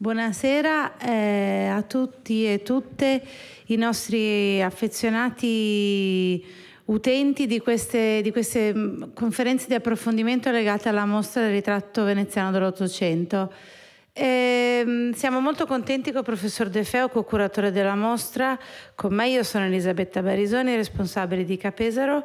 Buonasera eh, a tutti e tutte i nostri affezionati utenti di queste, di queste mm, conferenze di approfondimento legate alla mostra del ritratto veneziano dell'Ottocento. Eh, siamo molto contenti con il professor De Feo, co-curatore della mostra. Con me io sono Elisabetta Barisoni, responsabile di Capesaro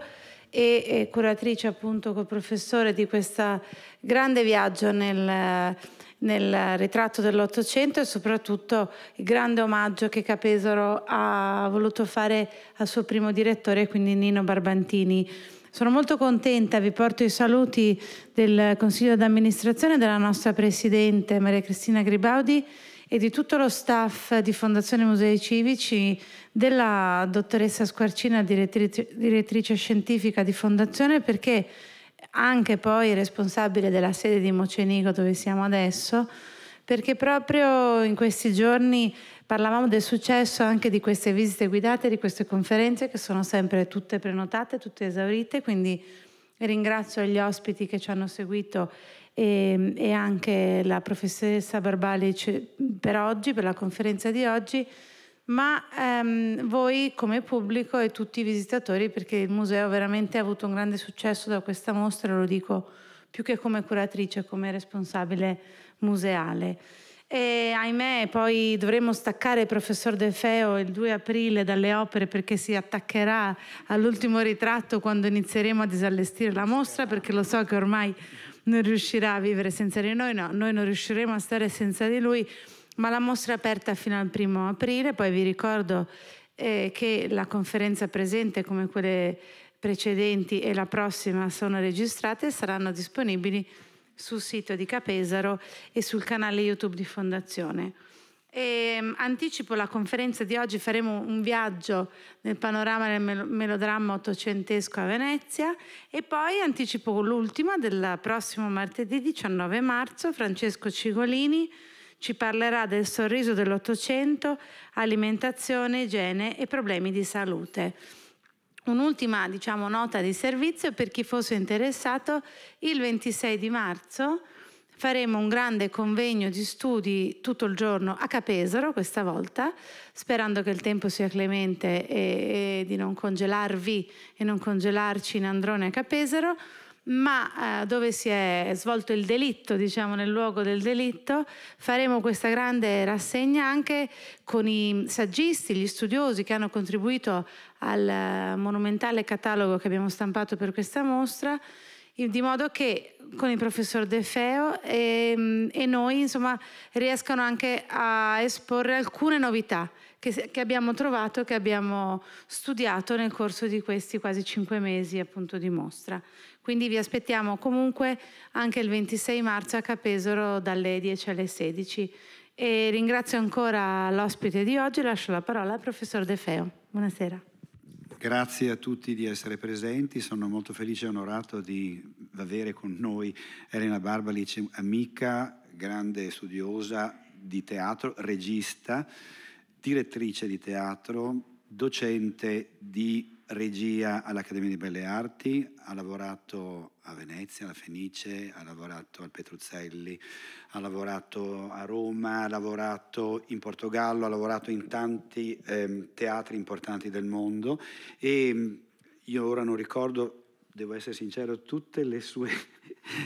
e curatrice appunto col professore di questo grande viaggio nel, nel ritratto dell'Ottocento e soprattutto il grande omaggio che Capesaro ha voluto fare al suo primo direttore, quindi Nino Barbantini. Sono molto contenta, vi porto i saluti del Consiglio d'amministrazione della nostra Presidente Maria Cristina Gribaudi e di tutto lo staff di Fondazione Musei Civici, della dottoressa Squarcina, direttrice, direttrice scientifica di Fondazione, perché anche poi responsabile della sede di Mocenigo dove siamo adesso, perché proprio in questi giorni parlavamo del successo anche di queste visite guidate, di queste conferenze che sono sempre tutte prenotate, tutte esaurite, quindi ringrazio gli ospiti che ci hanno seguito e, ehm, e anche la professoressa Barbalic cioè, per oggi, per la conferenza di oggi, ma ehm, voi come pubblico e tutti i visitatori, perché il museo veramente ha avuto un grande successo da questa mostra, lo dico più che come curatrice, come responsabile museale. E ahimè, poi dovremo staccare il professor De Feo il 2 aprile dalle opere perché si attaccherà all'ultimo ritratto quando inizieremo a disallestire la mostra, perché lo so che ormai non riuscirà a vivere senza di noi, no, noi non riusciremo a stare senza di lui, ma la mostra è aperta fino al primo aprile, poi vi ricordo eh, che la conferenza presente come quelle precedenti e la prossima sono registrate e saranno disponibili sul sito di Capesaro e sul canale YouTube di Fondazione. E, ehm, anticipo la conferenza di oggi, faremo un viaggio nel panorama del melodramma ottocentesco a Venezia e poi anticipo l'ultima del prossimo martedì 19 marzo, Francesco Cigolini ci parlerà del sorriso dell'Ottocento, alimentazione, igiene e problemi di salute. Un'ultima diciamo, nota di servizio per chi fosse interessato, il 26 di marzo faremo un grande convegno di studi tutto il giorno a Capesaro questa volta, sperando che il tempo sia clemente e, e di non congelarvi e non congelarci in Androne a Capesaro, ma eh, dove si è svolto il delitto, diciamo nel luogo del delitto, faremo questa grande rassegna anche con i saggisti, gli studiosi che hanno contribuito al eh, monumentale catalogo che abbiamo stampato per questa mostra di modo che con il professor De Feo e, ehm, e noi insomma riescano anche a esporre alcune novità che, che abbiamo trovato e che abbiamo studiato nel corso di questi quasi cinque mesi appunto di mostra. Quindi vi aspettiamo comunque anche il 26 marzo a Capesoro dalle 10 alle 16. E ringrazio ancora l'ospite di oggi, lascio la parola al professor De Feo. Buonasera. Grazie a tutti di essere presenti, sono molto felice e onorato di avere con noi Elena Barbalic, amica, grande studiosa di teatro, regista, direttrice di teatro, docente di regia all'Accademia di Belle Arti, ha lavorato a Venezia, alla Fenice, ha lavorato al Petruzzelli, ha lavorato a Roma, ha lavorato in Portogallo, ha lavorato in tanti eh, teatri importanti del mondo e mm, io ora non ricordo, devo essere sincero, tutte le sue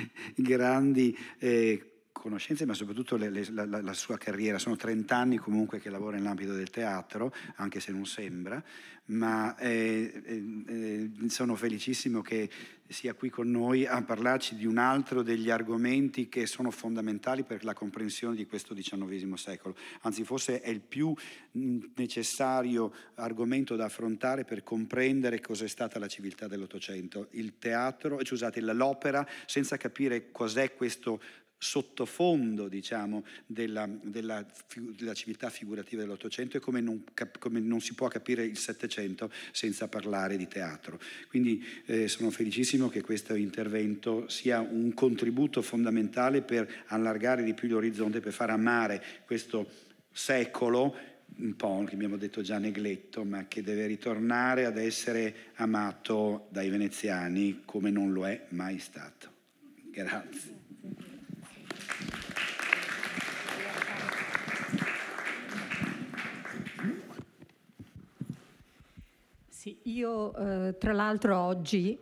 grandi... Eh, conoscenze, ma soprattutto le, le, la, la, sua carriera. Sono 30 anni comunque che lavora nell'ambito del teatro, anche se non sembra, ma eh, eh, eh, sono felicissimo che sia qui con noi a parlarci di un altro degli argomenti che sono fondamentali per la comprensione di questo XIX secolo. Anzi, forse è il più necessario argomento da affrontare per comprendere cos'è stata la civiltà dell'Ottocento, il teatro, scusate, l'opera, senza capire cos'è questo sottofondo diciamo, della, della, della, civiltà figurativa dell'Ottocento e come non, cap- come non, si può capire il Settecento senza parlare di teatro. Quindi eh, sono felicissimo che questo intervento sia un contributo fondamentale per allargare di più l'orizzonte, per far amare questo secolo un po', che abbiamo detto già negletto, ma che deve ritornare ad essere amato dai veneziani come non lo è mai stato. Grazie. Sì, io eh, tra l'altro oggi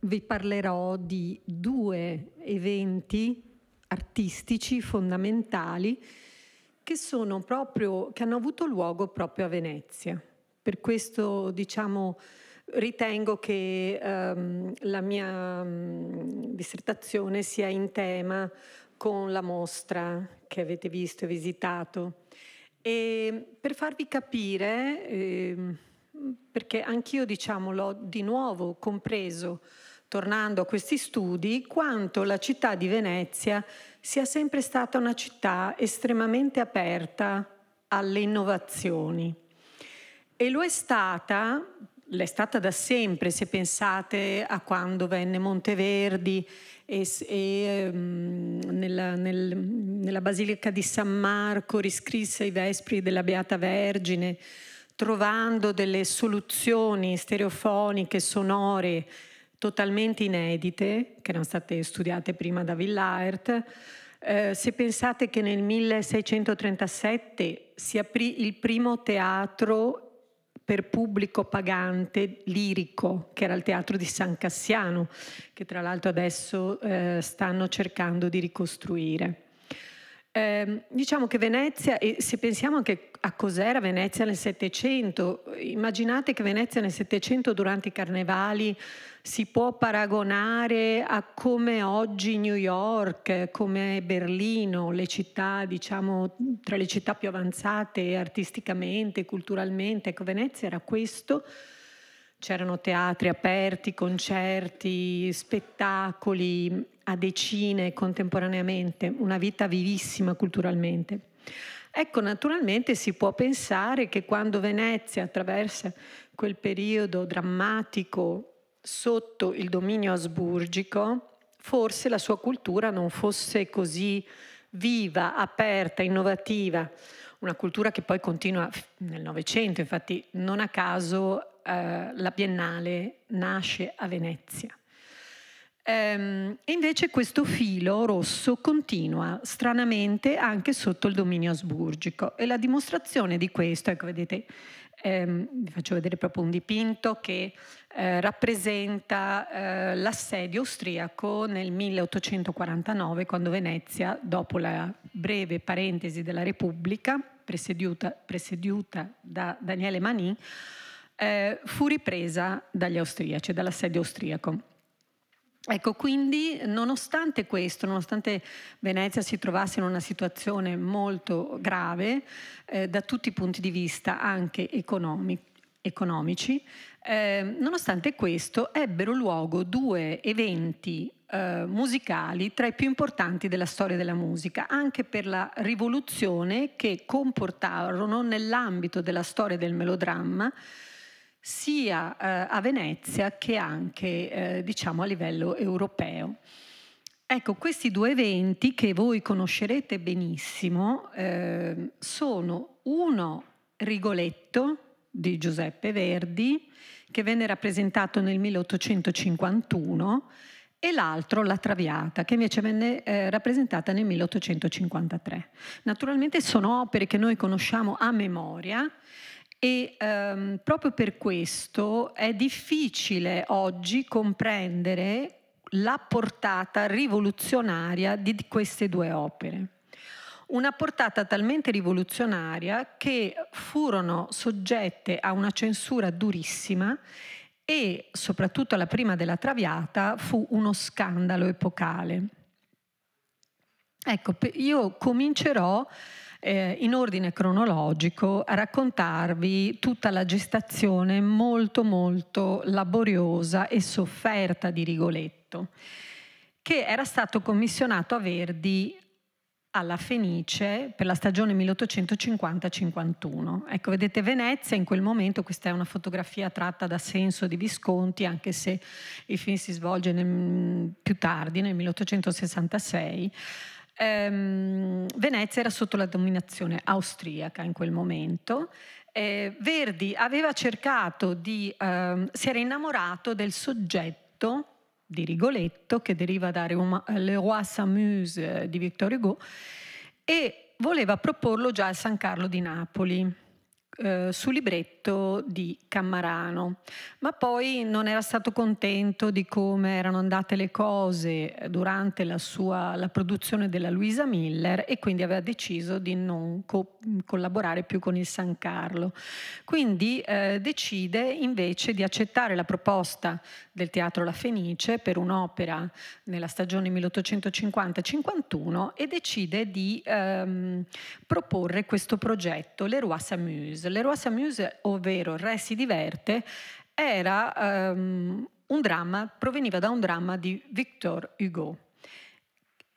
vi parlerò di due eventi artistici fondamentali che, proprio, che hanno avuto luogo proprio a Venezia. Per questo diciamo, ritengo che ehm, la mia mh, mm, dissertazione sia in tema con la mostra che avete visto e visitato. E per farvi capire, eh, perché anch'io diciamo, l'ho di nuovo compreso tornando a questi studi, quanto la città di Venezia sia sempre stata una città estremamente aperta alle innovazioni. E lo è stata l'è stata da sempre, se pensate a quando venne Monteverdi e, e um, nella, nel, nella, Basilica di San Marco riscrisse i Vespri della Beata Vergine, trovando delle soluzioni stereofoniche, sonore, totalmente inedite, che erano state studiate prima da Villaert. Eh, se pensate che nel 1637 si aprì il primo teatro per pubblico pagante lirico, che era il teatro di San Cassiano, che tra l'altro adesso eh, stanno cercando di ricostruire. Eh, diciamo che Venezia, e se pensiamo anche a cos'era Venezia nel Settecento. Immaginate che Venezia nel Settecento durante i carnevali si può paragonare a come oggi New York, come Berlino, le città, diciamo, tra le città più avanzate artisticamente, culturalmente. Ecco, Venezia era questo. C'erano teatri aperti, concerti, spettacoli a decine contemporaneamente, una vita vivissima culturalmente. Ecco, naturalmente si può pensare che quando Venezia attraversa quel periodo drammatico sotto il dominio asburgico, forse la sua cultura non fosse così viva, aperta, innovativa, una cultura che poi continua nel Novecento, infatti non a caso eh, la Biennale nasce a Venezia. Ehm, invece questo filo rosso continua stranamente anche sotto il dominio asburgico e la dimostrazione di questo, ecco vedete, ehm, vi faccio vedere proprio un dipinto che eh, rappresenta eh, l'assedio austriaco nel 1849 quando Venezia, dopo la breve parentesi della Repubblica, presieduta, presieduta da Daniele Manin, eh, fu ripresa dagli austriaci, dall'assedio austriaco. Ecco, quindi nonostante questo, nonostante Venezia si trovasse in una situazione molto grave eh, da tutti i punti di vista, anche economic, economici, eh, nonostante questo ebbero luogo due eventi eh, musicali tra i più importanti della storia della musica, anche per la rivoluzione che comportarono nell'ambito della storia del melodramma sia eh, a Venezia che anche eh, diciamo, a livello europeo. Ecco, questi due eventi che voi conoscerete benissimo eh, sono uno Rigoletto di Giuseppe Verdi, che venne rappresentato nel 1851, e l'altro La Traviata, che invece venne eh, rappresentata nel 1853. Naturalmente sono opere che noi conosciamo a memoria, e ehm, proprio per questo è difficile oggi comprendere la portata rivoluzionaria di queste due opere. Una portata talmente rivoluzionaria che furono soggette a una censura durissima e soprattutto la prima della Traviata fu uno scandalo epocale. Ecco, io comincerò eh, in ordine cronologico raccontarvi tutta la gestazione molto molto laboriosa e sofferta di Rigoletto, che era stato commissionato a Verdi alla Fenice per la stagione 1850-51. Ecco, vedete Venezia in quel momento, questa è una fotografia tratta da Senso di Visconti, anche se il film si svolge nel, più tardi, nel 1866 ehm, Venezia era sotto la dominazione austriaca in quel momento. Eh, Verdi aveva cercato di, ehm, si era innamorato del soggetto di Rigoletto, che deriva da Le Roi Samuse di Victor Hugo, e voleva proporlo già a San Carlo di Napoli eh, su libretto di Cammarano, ma poi non era stato contento di come erano andate le cose eh, durante la, sua, la produzione della Luisa Miller e quindi aveva deciso di non co- collaborare più con il San Carlo. Quindi eh, decide invece di accettare la proposta del Teatro La Fenice per un'opera nella stagione 1850-51 e decide di ehm, proporre questo progetto, Le Leroy Samuse Muse. L'Eroasia Muse, ovvero Re si diverte, era um, un dramma, proveniva da un dramma di Victor Hugo.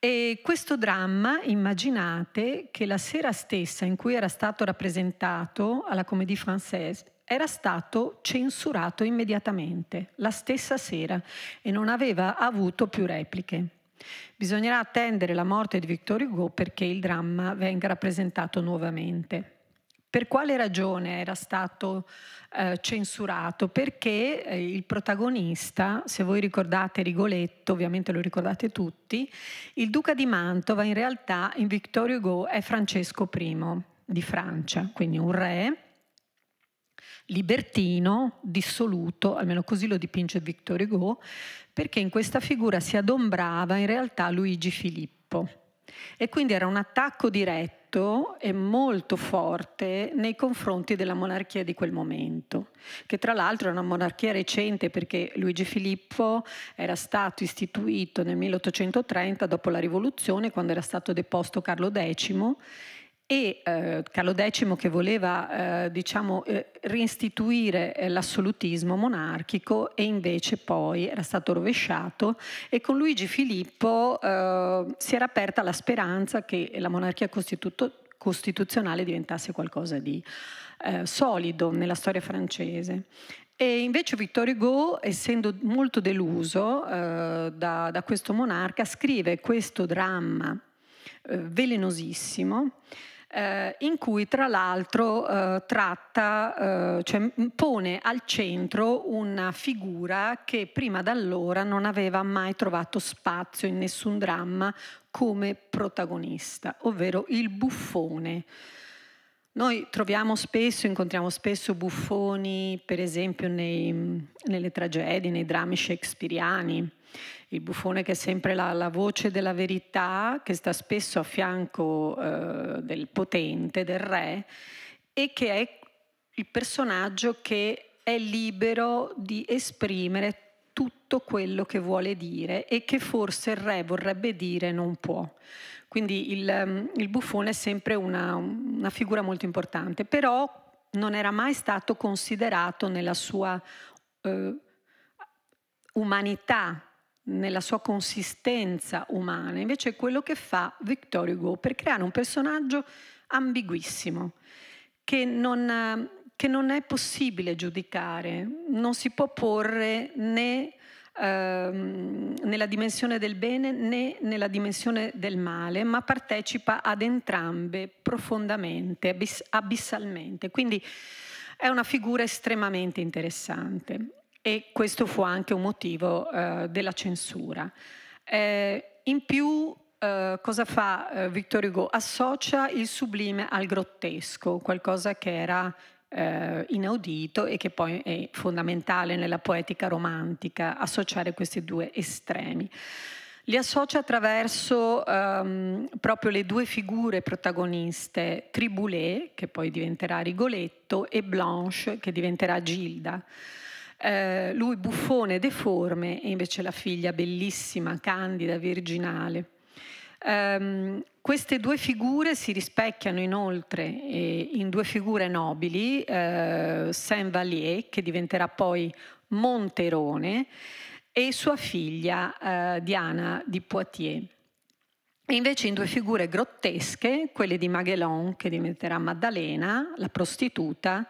E questo dramma, immaginate che la sera stessa in cui era stato rappresentato alla Comédie Française era stato censurato immediatamente, la stessa sera, e non aveva avuto più repliche. Bisognerà attendere la morte di Victor Hugo perché il dramma venga rappresentato nuovamente. Per quale ragione era stato eh, censurato? Perché eh, il protagonista, se voi ricordate Rigoletto, ovviamente lo ricordate tutti, il duca di Mantova in realtà in Victor Hugo è Francesco I di Francia, quindi un re libertino, dissoluto, almeno così lo dipinge Victor Hugo, perché in questa figura si adombrava in realtà Luigi Filippo. E quindi era un attacco diretto affetto è molto forte nei confronti della monarchia di quel momento, che tra l'altro è una monarchia recente perché Luigi Filippo era stato istituito nel 1830 dopo la rivoluzione quando era stato deposto Carlo X e eh, Carlo X che voleva eh, diciamo, eh, reinstituire eh, l'assolutismo monarchico e invece poi era stato rovesciato e con Luigi Filippo eh, si era aperta la speranza che la monarchia costituzionale diventasse qualcosa di eh, solido nella storia francese. E invece Vittorio Hugo, essendo molto deluso da, da questo monarca, scrive questo dramma velenosissimo eh, in cui tra l'altro eh, tratta, eh, cioè, pone al centro una figura che prima d'allora non aveva mai trovato spazio in nessun dramma come protagonista, ovvero il buffone. Noi troviamo spesso, incontriamo spesso buffoni, per esempio nei, nelle tragedie, nei drammi shakespeariani il buffone che è sempre la, la voce della verità, che sta spesso a fianco eh, del potente, del re, e che è il personaggio che è libero di esprimere tutto quello che vuole dire e che forse il re vorrebbe dire non può. Quindi il, ehm, il buffone è sempre una, una figura molto importante, però non era mai stato considerato nella sua eh, umanità nella sua consistenza umana, invece è quello che fa Victor Hugo per creare un personaggio ambiguissimo, che non, che non è possibile giudicare, non si può porre né ehm, nella dimensione del bene né nella dimensione del male, ma partecipa ad entrambe profondamente, abiss- abissalmente. Quindi è una figura estremamente interessante e questo fu anche un motivo eh, della censura. Eh, in più, eh, cosa fa eh, Victor Hugo? Associa il sublime al grottesco, qualcosa che era eh, inaudito e che poi è fondamentale nella poetica romantica, associare questi due estremi. Li associa attraverso ehm, proprio le due figure protagoniste, Triboulet, che poi diventerà Rigoletto, e Blanche, che diventerà Gilda. Eh, lui buffone, deforme e invece la figlia bellissima, candida, virginale. Um, queste due figure si rispecchiano inoltre in due figure nobili, eh, saint Valier, che diventerà poi Monterone, e sua figlia eh, Diana di Poitiers. E invece in due figure grottesche, quelle di Maguelon, che diventerà Maddalena, la prostituta,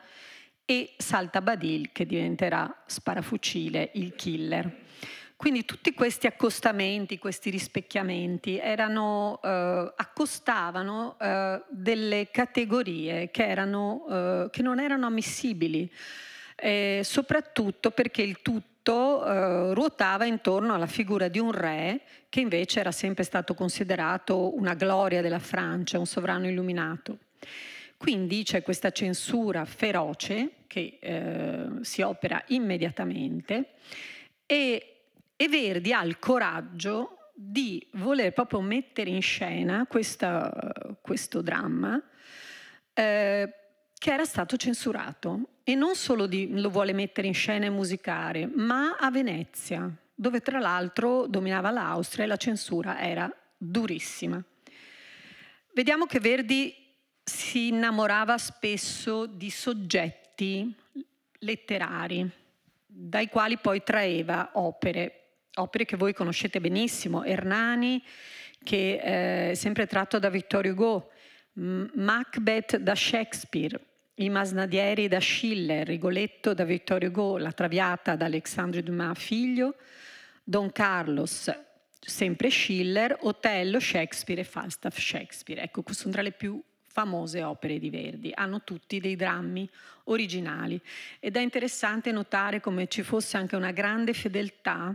e Salta Badil che diventerà sparafucile il killer. Quindi tutti questi accostamenti, questi rispecchiamenti erano, eh, accostavano eh, delle categorie che, erano, eh, che, non erano ammissibili, eh, soprattutto perché il tutto eh, ruotava intorno alla figura di un re che invece era sempre stato considerato una gloria della Francia, un sovrano illuminato. Quindi c'è questa censura feroce che eh, si opera immediatamente e, e Verdi ha il coraggio di voler proprio mettere in scena questa, questo dramma eh, che era stato censurato e non solo di, lo vuole mettere in scena e musicare, ma a Venezia, dove tra l'altro dominava l'Austria e la censura era durissima. Vediamo che Verdi si innamorava spesso di soggetti scritti letterari, dai quali poi traeva opere, opere che voi conoscete benissimo, Ernani, che è eh, sempre tratto da Vittorio Hugo, Macbeth da Shakespeare, i Masnadieri da Schiller, Rigoletto da Vittorio Hugo, La Traviata da Alexandre Dumas figlio, Don Carlos, sempre Schiller, Otello, Shakespeare e Falstaff Shakespeare. Ecco, sono tra le più famose opere di Verdi. Hanno tutti dei drammi originali ed è interessante notare come ci fosse anche una grande fedeltà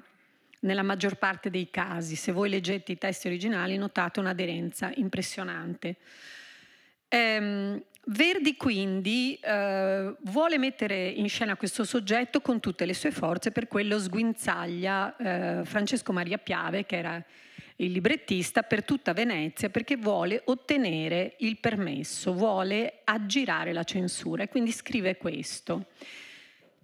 nella maggior parte dei casi. Se voi leggete i testi originali notate un'aderenza impressionante. Ehm, Verdi quindi eh, vuole mettere in scena questo soggetto con tutte le sue forze, per quello sguinzaglia eh, Francesco Maria Piave, che era il librettista per tutta Venezia perché vuole ottenere il permesso, vuole aggirare la censura e quindi scrive questo.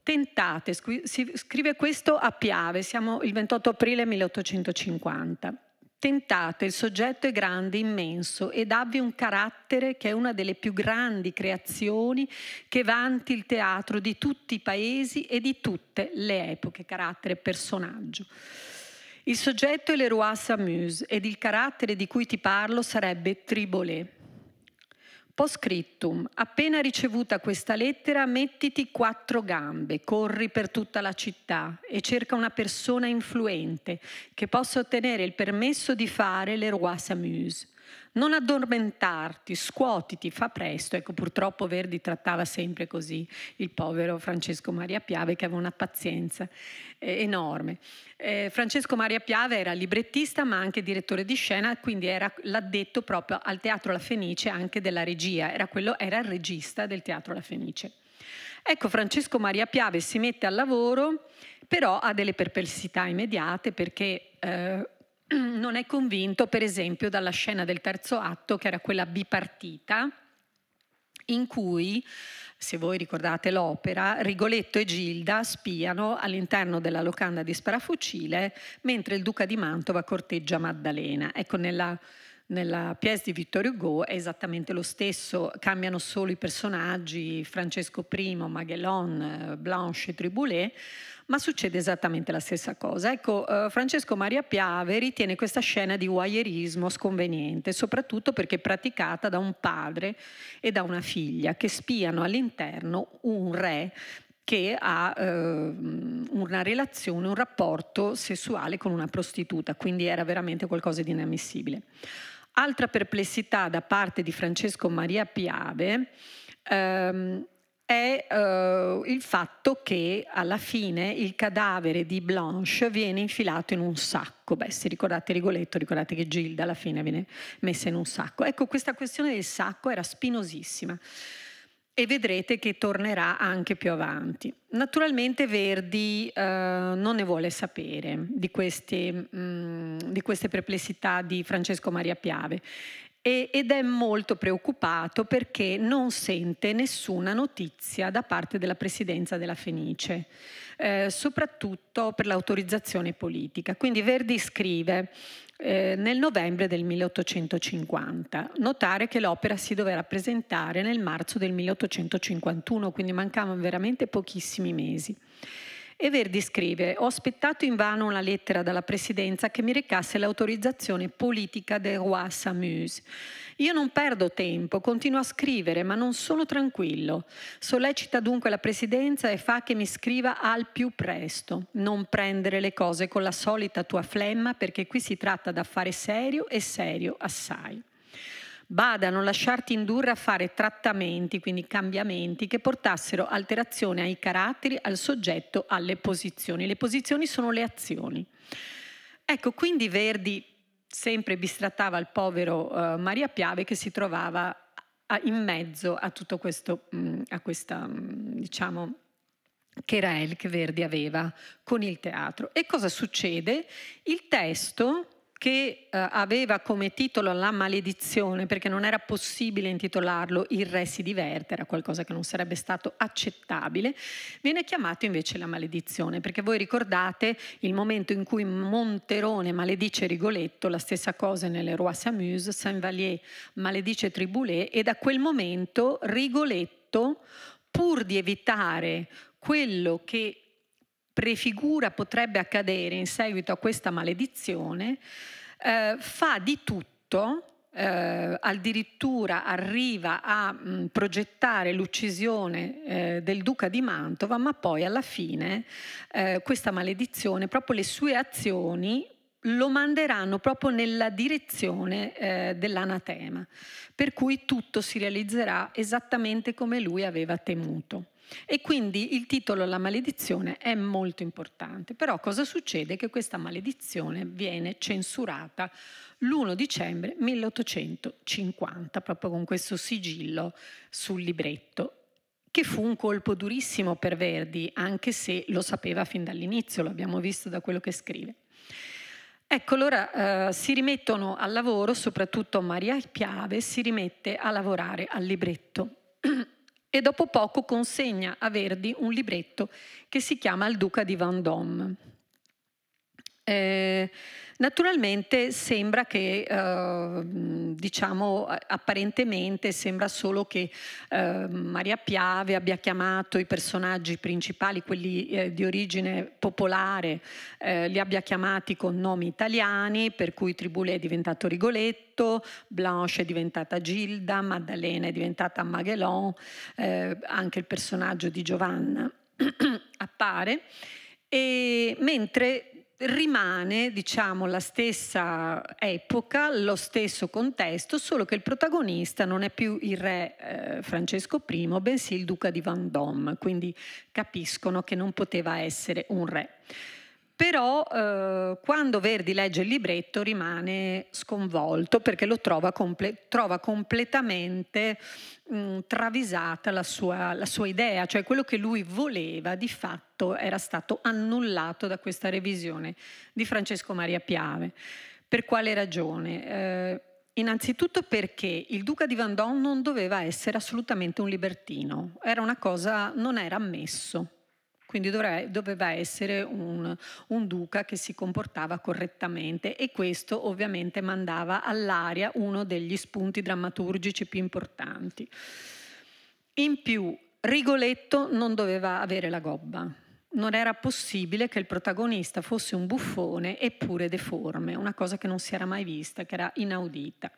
Tentate, scrive questo a Piave, siamo il 28 aprile 1850. Tentate, il soggetto è grande, immenso e davvi un carattere che è una delle più grandi creazioni che vanti il teatro di tutti i paesi e di tutte le epoche, carattere personaggio. Il soggetto è le Roi Samuse ed il carattere di cui ti parlo sarebbe Tribolé. Postscriptum, appena ricevuta questa lettera, mettiti quattro gambe, corri per tutta la città e cerca una persona influente che possa ottenere il permesso di fare le Roi Samuse. Non addormentarti, scuotiti, fa presto. Ecco, purtroppo Verdi trattava sempre così il povero Francesco Maria Piave che aveva una pazienza eh, enorme. Eh, Francesco Maria Piave era librettista ma anche direttore di scena, quindi era l'addetto proprio al Teatro La Fenice anche della regia, era, quello, era il regista del Teatro La Fenice. Ecco, Francesco Maria Piave si mette al lavoro, però ha delle perplessità immediate perché eh, non è convinto, per esempio, dalla scena del terzo atto, che era quella bipartita, in cui, se voi ricordate l'opera, Rigoletto e Gilda spiano all'interno della locanda di Sparafucile, mentre il duca di Mantova corteggia Maddalena. Ecco, nella, nella pièce di Vittorio Hugo è esattamente lo stesso, cambiano solo i personaggi, Francesco I, Maghellon, Blanche e Triboulet, ma succede esattamente la stessa cosa. Ecco, eh, Francesco Maria Piave ritiene questa scena di wireismo sconveniente, soprattutto perché praticata da un padre e da una figlia che spiano all'interno un re che ha eh, una relazione, un rapporto sessuale con una prostituta, quindi era veramente qualcosa di inammissibile. Altra perplessità da parte di Francesco Maria Piave ehm, è eh, il fatto che alla fine il cadavere di Blanche viene infilato in un sacco. Beh, se ricordate Rigoletto, ricordate che Gilda alla fine viene messa in un sacco. Ecco, questa questione del sacco era spinosissima e vedrete che tornerà anche più avanti. Naturalmente Verdi eh, non ne vuole sapere di queste, mh, mm, di queste perplessità di Francesco Maria Piave e, ed è molto preoccupato perché non sente nessuna notizia da parte della Presidenza della Fenice, eh, soprattutto per l'autorizzazione politica. Quindi Verdi scrive eh, nel novembre del 1850. Notare che l'opera si doveva presentare nel marzo del 1851, quindi mancavano veramente pochissimi mesi. E Verdi scrive, ho aspettato invano una lettera dalla Presidenza che mi recasse l'autorizzazione politica del Roi Samuse. Io non perdo tempo, continuo a scrivere, ma non sono tranquillo. Sollecita dunque la Presidenza e fa che mi scriva al più presto. Non prendere le cose con la solita tua flemma perché qui si tratta d'affare serio e serio assai. Bada a non lasciarti indurre a fare trattamenti, quindi cambiamenti, che portassero alterazione ai caratteri, al soggetto, alle posizioni. Le posizioni sono le azioni. Ecco, quindi Verdi sempre bistrattava il povero eh, Maria Piave che si trovava a, in mezzo a tutto questo, mh, mm, a questa, mh, mm, diciamo, querel che Verdi aveva con il teatro. E cosa succede? Il testo che eh, aveva come titolo La maledizione, perché non era possibile intitolarlo Il re si diverte, era qualcosa che non sarebbe stato accettabile, viene chiamato invece La maledizione, perché voi ricordate il momento in cui Monterone maledice Rigoletto, la stessa cosa nelle Roi Samuse, Saint-Vallier maledice Triboulet e da quel momento Rigoletto, pur di evitare quello che prefigura potrebbe accadere in seguito a questa maledizione, eh, fa di tutto, eh, addirittura arriva a mh, mm, progettare l'uccisione eh, del duca di Mantova, ma poi alla fine eh, questa maledizione, proprio le sue azioni lo manderanno proprio nella direzione eh, dell'anatema, per cui tutto si realizzerà esattamente come lui aveva temuto. E quindi il titolo La maledizione è molto importante. Però cosa succede? Che questa maledizione viene censurata l'1 dicembre 1850, proprio con questo sigillo sul libretto che fu un colpo durissimo per Verdi, anche se lo sapeva fin dall'inizio, lo abbiamo visto da quello che scrive. Ecco, allora eh, si rimettono al lavoro, soprattutto Maria Piave si rimette a lavorare al libretto. e dopo poco consegna a Verdi un libretto che si chiama Il duca di Vendôme. Eh, naturalmente sembra che, eh, diciamo, apparentemente sembra solo che eh, Maria Piave abbia chiamato i personaggi principali, quelli eh, di origine popolare, eh, li abbia chiamati con nomi italiani, per cui Tribule è diventato Rigoletto. Blanche è diventata Gilda, Maddalena è diventata Magellan, eh, anche il personaggio di Giovanna appare, e mentre rimane diciamo la stessa epoca, lo stesso contesto, solo che il protagonista non è più il re eh, Francesco I, bensì il duca di Vendôme, quindi capiscono che non poteva essere un re però eh, quando Verdi legge il libretto rimane sconvolto perché lo trova, comple- trova completamente mh, mm, travisata la sua, la sua idea, cioè quello che lui voleva di fatto era stato annullato da questa revisione di Francesco Maria Piave. Per quale ragione? Eh, Innanzitutto perché il duca di Vendôme non doveva essere assolutamente un libertino, era una cosa, non era ammesso. Quindi dovrei, doveva essere un, un duca che si comportava correttamente e questo ovviamente mandava all'aria uno degli spunti drammaturgici più importanti. In più, Rigoletto non doveva avere la gobba. Non era possibile che il protagonista fosse un buffone eppure deforme, una cosa che non si era mai vista, che era inaudita.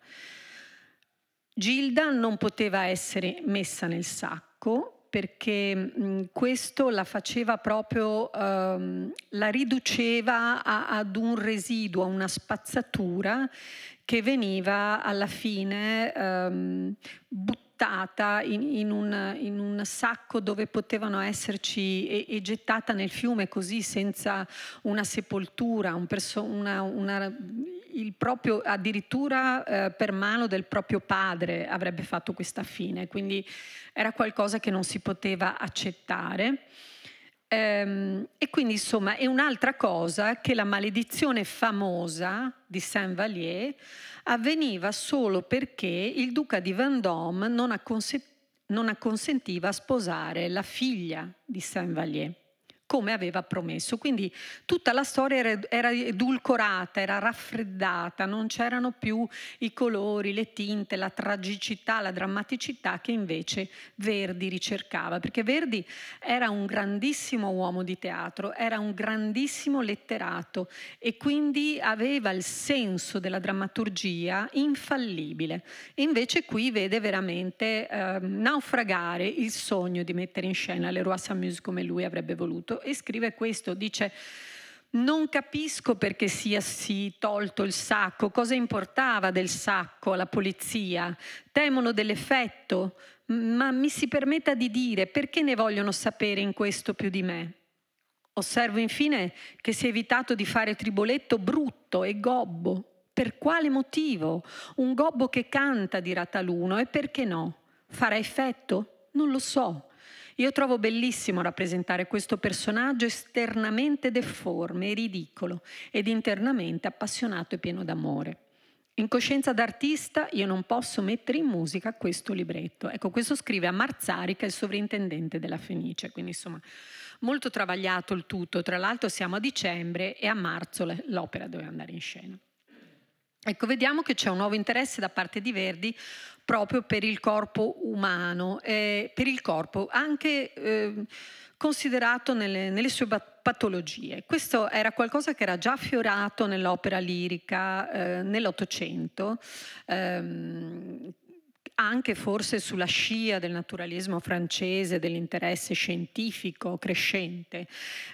Gilda non poteva essere messa nel sacco perché questo la faceva proprio, ehm, la riduceva a, ad un residuo, a una spazzatura che veniva alla fine ehm, buttata in, in, un, in, un, sacco dove potevano esserci e, e, gettata nel fiume così senza una sepoltura, un perso- una, una, il proprio, addirittura eh, per mano del proprio padre avrebbe fatto questa fine, quindi era qualcosa che non si poteva accettare. Ehm, e quindi insomma è un'altra cosa che la maledizione famosa di Saint-Vallier avveniva solo perché il duca di Vendôme non, accons- non acconsentiva a sposare la figlia di Saint-Vallier come aveva promesso. Quindi tutta la storia era, era edulcorata, era raffreddata, non c'erano più i colori, le tinte, la tragicità, la drammaticità che invece Verdi ricercava, perché Verdi era un grandissimo uomo di teatro, era un grandissimo letterato e quindi aveva il senso della drammaturgia infallibile. invece qui vede veramente eh, naufragare il sogno di mettere in scena le Roi Samus come lui avrebbe voluto e scrive questo, dice non capisco perché sia si tolto il sacco, cosa importava del sacco alla polizia, temono dell'effetto, ma mi si permetta di dire perché ne vogliono sapere in questo più di me. Osservo infine che si è evitato di fare triboletto brutto e gobbo. Per quale motivo? Un gobbo che canta, dirà taluno, e perché no? Farà effetto? Non lo so. Io trovo bellissimo rappresentare questo personaggio esternamente deforme e ridicolo ed internamente appassionato e pieno d'amore. In coscienza d'artista io non posso mettere in musica questo libretto. Ecco, questo scrive a Marzari che è il sovrintendente della Fenice, quindi insomma molto travagliato il tutto. Tra l'altro siamo a dicembre e a marzo l'opera doveva andare in scena. Ecco, vediamo che c'è un nuovo interesse da parte di Verdi proprio per il corpo umano, eh, per il corpo anche eh, considerato nelle, nelle sue patologie. Questo era qualcosa che era già fiorato nell'opera lirica eh, nell'Ottocento, ehm, anche forse sulla scia del naturalismo francese, dell'interesse scientifico crescente.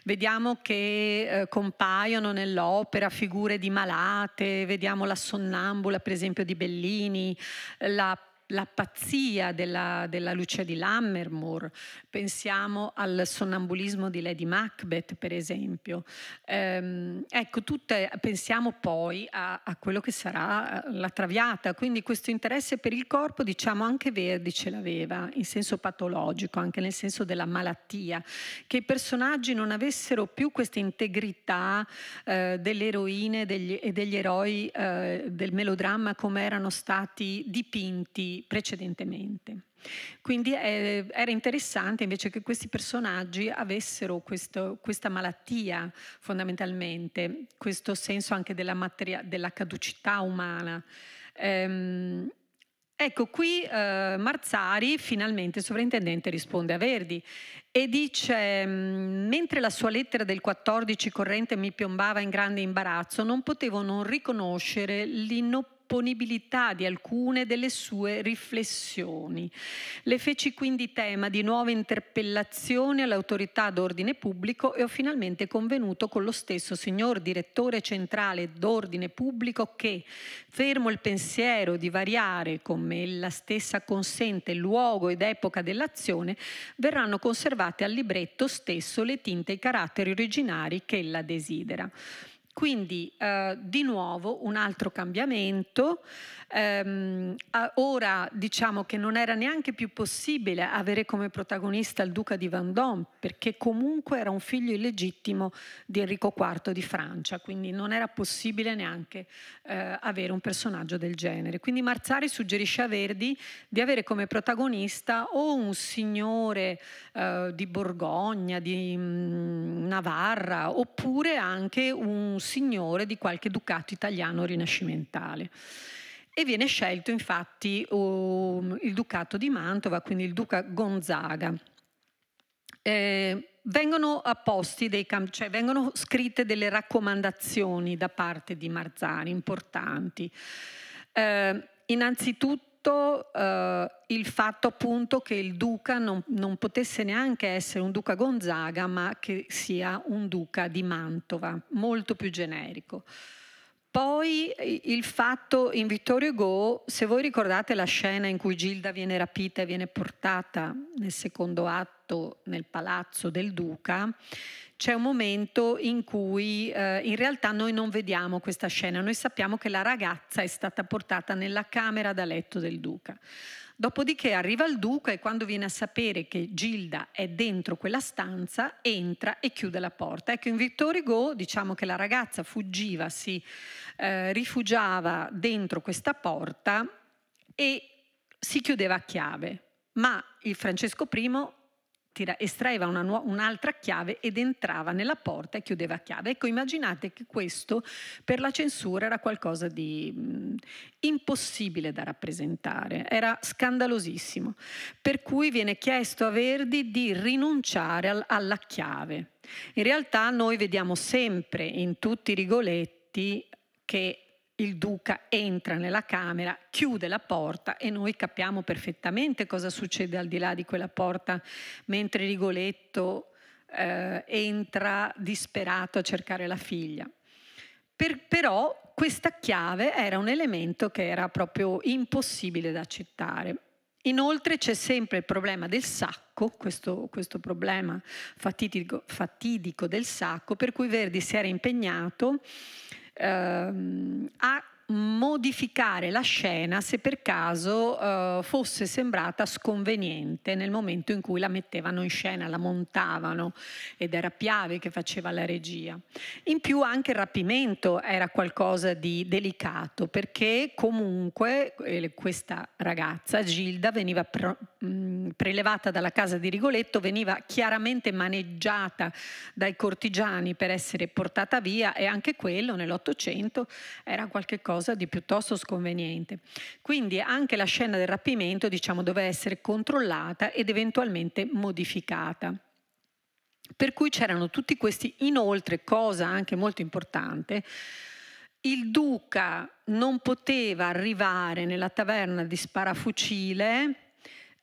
Vediamo che eh, compaiono nell'opera figure di malate, vediamo la sonnambula per esempio di Bellini, la la pazzia della, della, Lucia di Lammermoor, pensiamo al sonnambulismo di Lady Macbeth, per esempio. Ehm, ecco, tutte, pensiamo poi a, a, quello che sarà eh, la traviata, quindi questo interesse per il corpo, diciamo anche Verdi ce l'aveva, in senso patologico, anche nel senso della malattia, che i personaggi non avessero più questa integrità eh, delle eroine degli, e degli eroi eh, del melodramma come erano stati dipinti precedentemente. Quindi eh, era interessante invece che questi personaggi avessero questo, questa malattia fondamentalmente, questo senso anche della, materia, della caducità umana. Ehm, Ecco, qui eh, Marzari, finalmente sovrintendente, risponde a Verdi e dice, mm, mentre la sua lettera del 14 corrente mi piombava in grande imbarazzo, non potevo non riconoscere l'inopportunità opponibilità di alcune delle sue riflessioni. Le feci quindi tema di nuove interpellazioni all'autorità d'ordine pubblico e ho finalmente convenuto con lo stesso signor direttore centrale d'ordine pubblico che, fermo il pensiero di variare come la stessa consente luogo ed epoca dell'azione, verranno conservate al libretto stesso le tinte e i caratteri originari che la desidera. Quindi eh, di nuovo un altro cambiamento, ehm, ora diciamo che non era neanche più possibile avere come protagonista il duca di Vendôme perché comunque era un figlio illegittimo di Enrico IV di Francia, quindi non era possibile neanche eh, avere un personaggio del genere. Quindi Marzari suggerisce a Verdi di avere come protagonista o un signore eh, di Borgogna, di mh, mm, Navarra, oppure anche un signore di qualche ducato italiano rinascimentale. E viene scelto infatti um, il ducato di Mantova, quindi il duca Gonzaga. Eh, vengono apposti dei campi, cioè vengono scritte delle raccomandazioni da parte di Marzani importanti. Eh, innanzitutto soprattutto eh, il fatto appunto che il duca non, non, potesse neanche essere un duca Gonzaga, ma che sia un duca di Mantova, molto più generico. Poi il fatto in Vittorio Hugo, se voi ricordate la scena in cui Gilda viene rapita e viene portata nel secondo atto nel palazzo del duca, c'è un momento in cui eh, in realtà noi non vediamo questa scena, noi sappiamo che la ragazza è stata portata nella camera da letto del duca. Dopodiché arriva il duca e quando viene a sapere che Gilda è dentro quella stanza, entra e chiude la porta. Ecco, in Victor Hugo diciamo che la ragazza fuggiva, si eh, rifugiava dentro questa porta e si chiudeva a chiave. Ma il Francesco I tira, estraeva una nu- un'altra chiave ed entrava nella porta e chiudeva a chiave. Ecco, immaginate che questo per la censura era qualcosa di mh, mm, impossibile da rappresentare, era scandalosissimo. Per cui viene chiesto a Verdi di rinunciare al- alla chiave. In realtà noi vediamo sempre in tutti i rigoletti che il duca entra nella camera, chiude la porta e noi capiamo perfettamente cosa succede al di là di quella porta mentre Rigoletto eh, entra disperato a cercare la figlia. Per, però questa chiave era un elemento che era proprio impossibile da accettare. Inoltre c'è sempre il problema del sacco, questo, questo problema fatidico, fatidico, del sacco, per cui Verdi si era impegnato ehm, ha modificare la scena se per caso eh, fosse sembrata sconveniente nel momento in cui la mettevano in scena, la montavano ed era Piave che faceva la regia. In più anche il rapimento era qualcosa di delicato perché comunque eh, questa ragazza Gilda veniva pro, mh, mm, prelevata dalla casa di Rigoletto, veniva chiaramente maneggiata dai cortigiani per essere portata via e anche quello nell'Ottocento era qualcosa qualcosa di piuttosto sconveniente. Quindi anche la scena del rapimento diciamo, doveva essere controllata ed eventualmente modificata. Per cui c'erano tutti questi, inoltre, cosa anche molto importante, il duca non poteva arrivare nella taverna di Sparafucile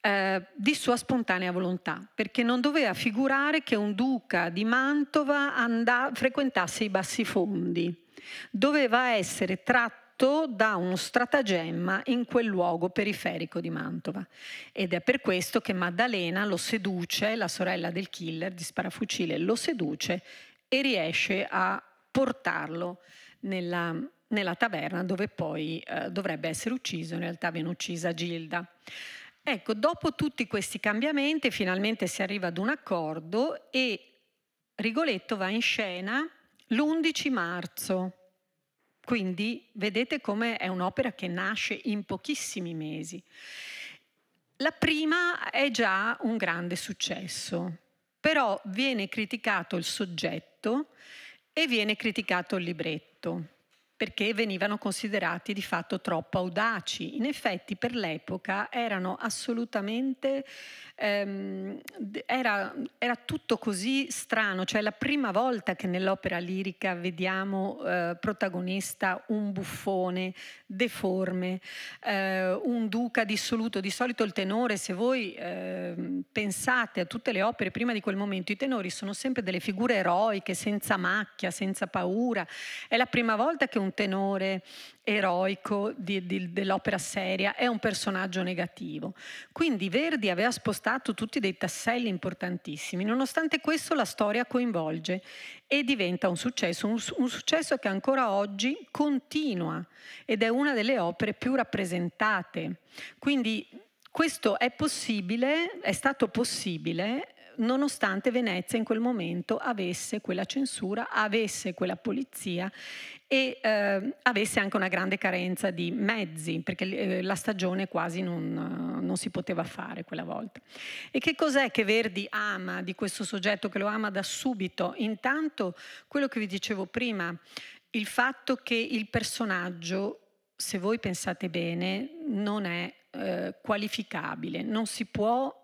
eh, di sua spontanea volontà, perché non doveva figurare che un duca di Mantova andà, frequentasse i bassi fondi. Doveva essere tratto tratto da uno stratagemma in quel luogo periferico di Mantova. Ed è per questo che Maddalena lo seduce, la sorella del killer di Sparafucile, lo seduce e riesce a portarlo nella, nella taverna dove poi eh, dovrebbe essere ucciso, in realtà viene uccisa Gilda. Ecco, dopo tutti questi cambiamenti finalmente si arriva ad un accordo e Rigoletto va in scena l'11 marzo quindi vedete come è un'opera che nasce in pochissimi mesi. La prima è già un grande successo, però viene criticato il soggetto e viene criticato il libretto perché venivano considerati di fatto troppo audaci. In effetti per l'epoca erano assolutamente, ehm, era, era, tutto così strano, cioè è la prima volta che nell'opera lirica vediamo eh, protagonista un buffone deforme, eh, un duca dissoluto, di solito il tenore, se voi eh, pensate a tutte le opere prima di quel momento, i tenori sono sempre delle figure eroiche, senza macchia, senza paura, è la prima volta che un un tenore eroico di, di, dell'opera seria, è un personaggio negativo. Quindi Verdi aveva spostato tutti dei tasselli importantissimi, nonostante questo la storia coinvolge e diventa un successo, un, un successo che ancora oggi continua ed è una delle opere più rappresentate. Quindi questo è possibile, è stato possibile nonostante Venezia in quel momento avesse quella censura, avesse quella polizia e eh, avesse anche una grande carenza di mezzi, perché eh, la stagione quasi non, eh, non, si poteva fare quella volta. E che cos'è che Verdi ama di questo soggetto, che lo ama da subito? Intanto quello che vi dicevo prima, il fatto che il personaggio, se voi pensate bene, non è eh, qualificabile, non si può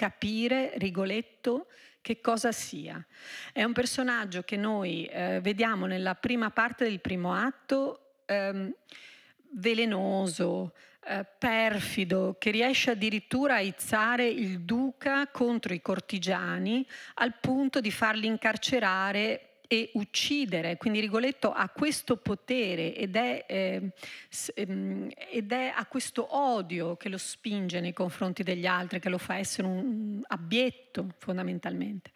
capire Rigoletto che cosa sia. È un personaggio che noi eh, vediamo nella prima parte del primo atto ehm, velenoso, eh, perfido, che riesce addirittura a izzare il duca contro i cortigiani al punto di farli incarcerare e uccidere. Quindi Rigoletto ha questo potere ed è, eh, ed è, a questo odio che lo spinge nei confronti degli altri, che lo fa essere un abietto fondamentalmente.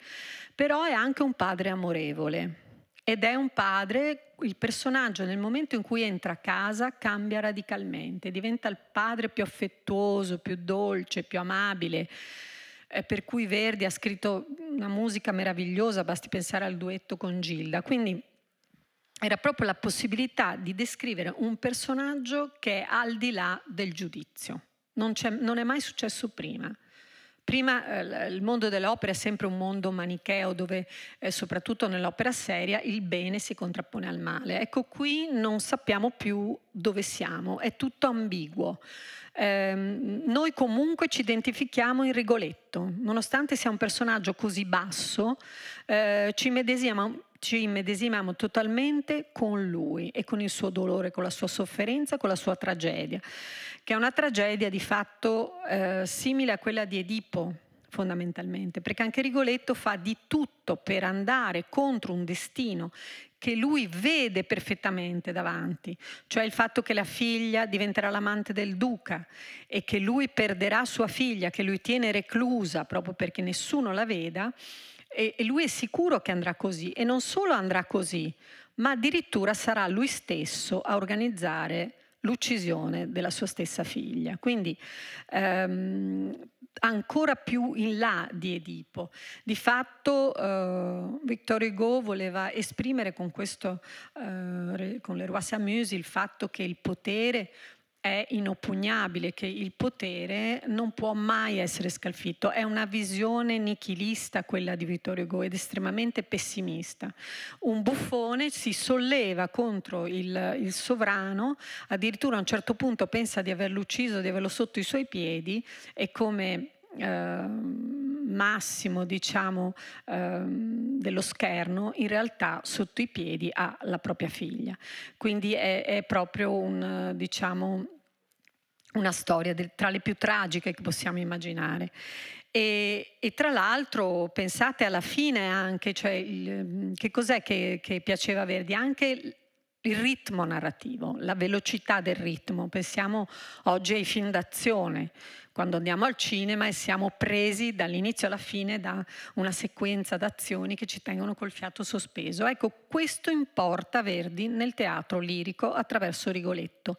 Però è anche un padre amorevole. Ed è un padre, il personaggio nel momento in cui entra a casa cambia radicalmente, diventa il padre più affettuoso, più dolce, più amabile, per cui Verdi ha scritto una musica meravigliosa, basti pensare al duetto con Gilda. Quindi era proprio la possibilità di descrivere un personaggio che è al di là del giudizio. Non, non è mai successo prima. Prima eh, il mondo dell'opera è sempre un mondo manicheo dove eh, soprattutto nell'opera seria il bene si contrappone al male. Ecco qui non sappiamo più dove siamo, è tutto ambiguo. Ehm, noi comunque ci identifichiamo in Rigoletto, nonostante sia un personaggio così basso, eh, ci medesiamo ci immedesimiamo totalmente con lui e con il suo dolore, con la sua sofferenza, con la sua tragedia, che è una tragedia di fatto eh, simile a quella di Edipo fondamentalmente, perché anche Rigoletto fa di tutto per andare contro un destino che lui vede perfettamente davanti, cioè il fatto che la figlia diventerà l'amante del duca e che lui perderà sua figlia, che lui tiene reclusa proprio perché nessuno la veda, e, e lui è sicuro che andrà così e non solo andrà così, ma addirittura sarà lui stesso a organizzare l'uccisione della sua stessa figlia. Quindi ehm, ancora più in là di Edipo. Di fatto eh, Victor Hugo voleva esprimere con, questo, eh, con le Roi Amuse il fatto che il potere è inoppugnabile, che il potere non può mai essere scalfito. È una visione nichilista quella di Vittorio Hugo ed estremamente pessimista. Un buffone si solleva contro il, il sovrano, addirittura a un certo punto pensa di averlo ucciso, di averlo sotto i suoi piedi e come ehm, massimo diciamo, ehm, dello scherno in realtà sotto i piedi ha la propria figlia quindi è, è proprio un diciamo una storia del, tra le più tragiche che possiamo immaginare. E, e tra l'altro pensate alla fine anche, cioè, il, mm, che cos'è che, che piaceva a Verdi? Anche il ritmo narrativo, la velocità del ritmo. Pensiamo oggi ai film d'azione, quando andiamo al cinema e siamo presi dall'inizio alla fine da una sequenza d'azioni che ci tengono col fiato sospeso. Ecco, questo importa Verdi nel teatro lirico attraverso Rigoletto.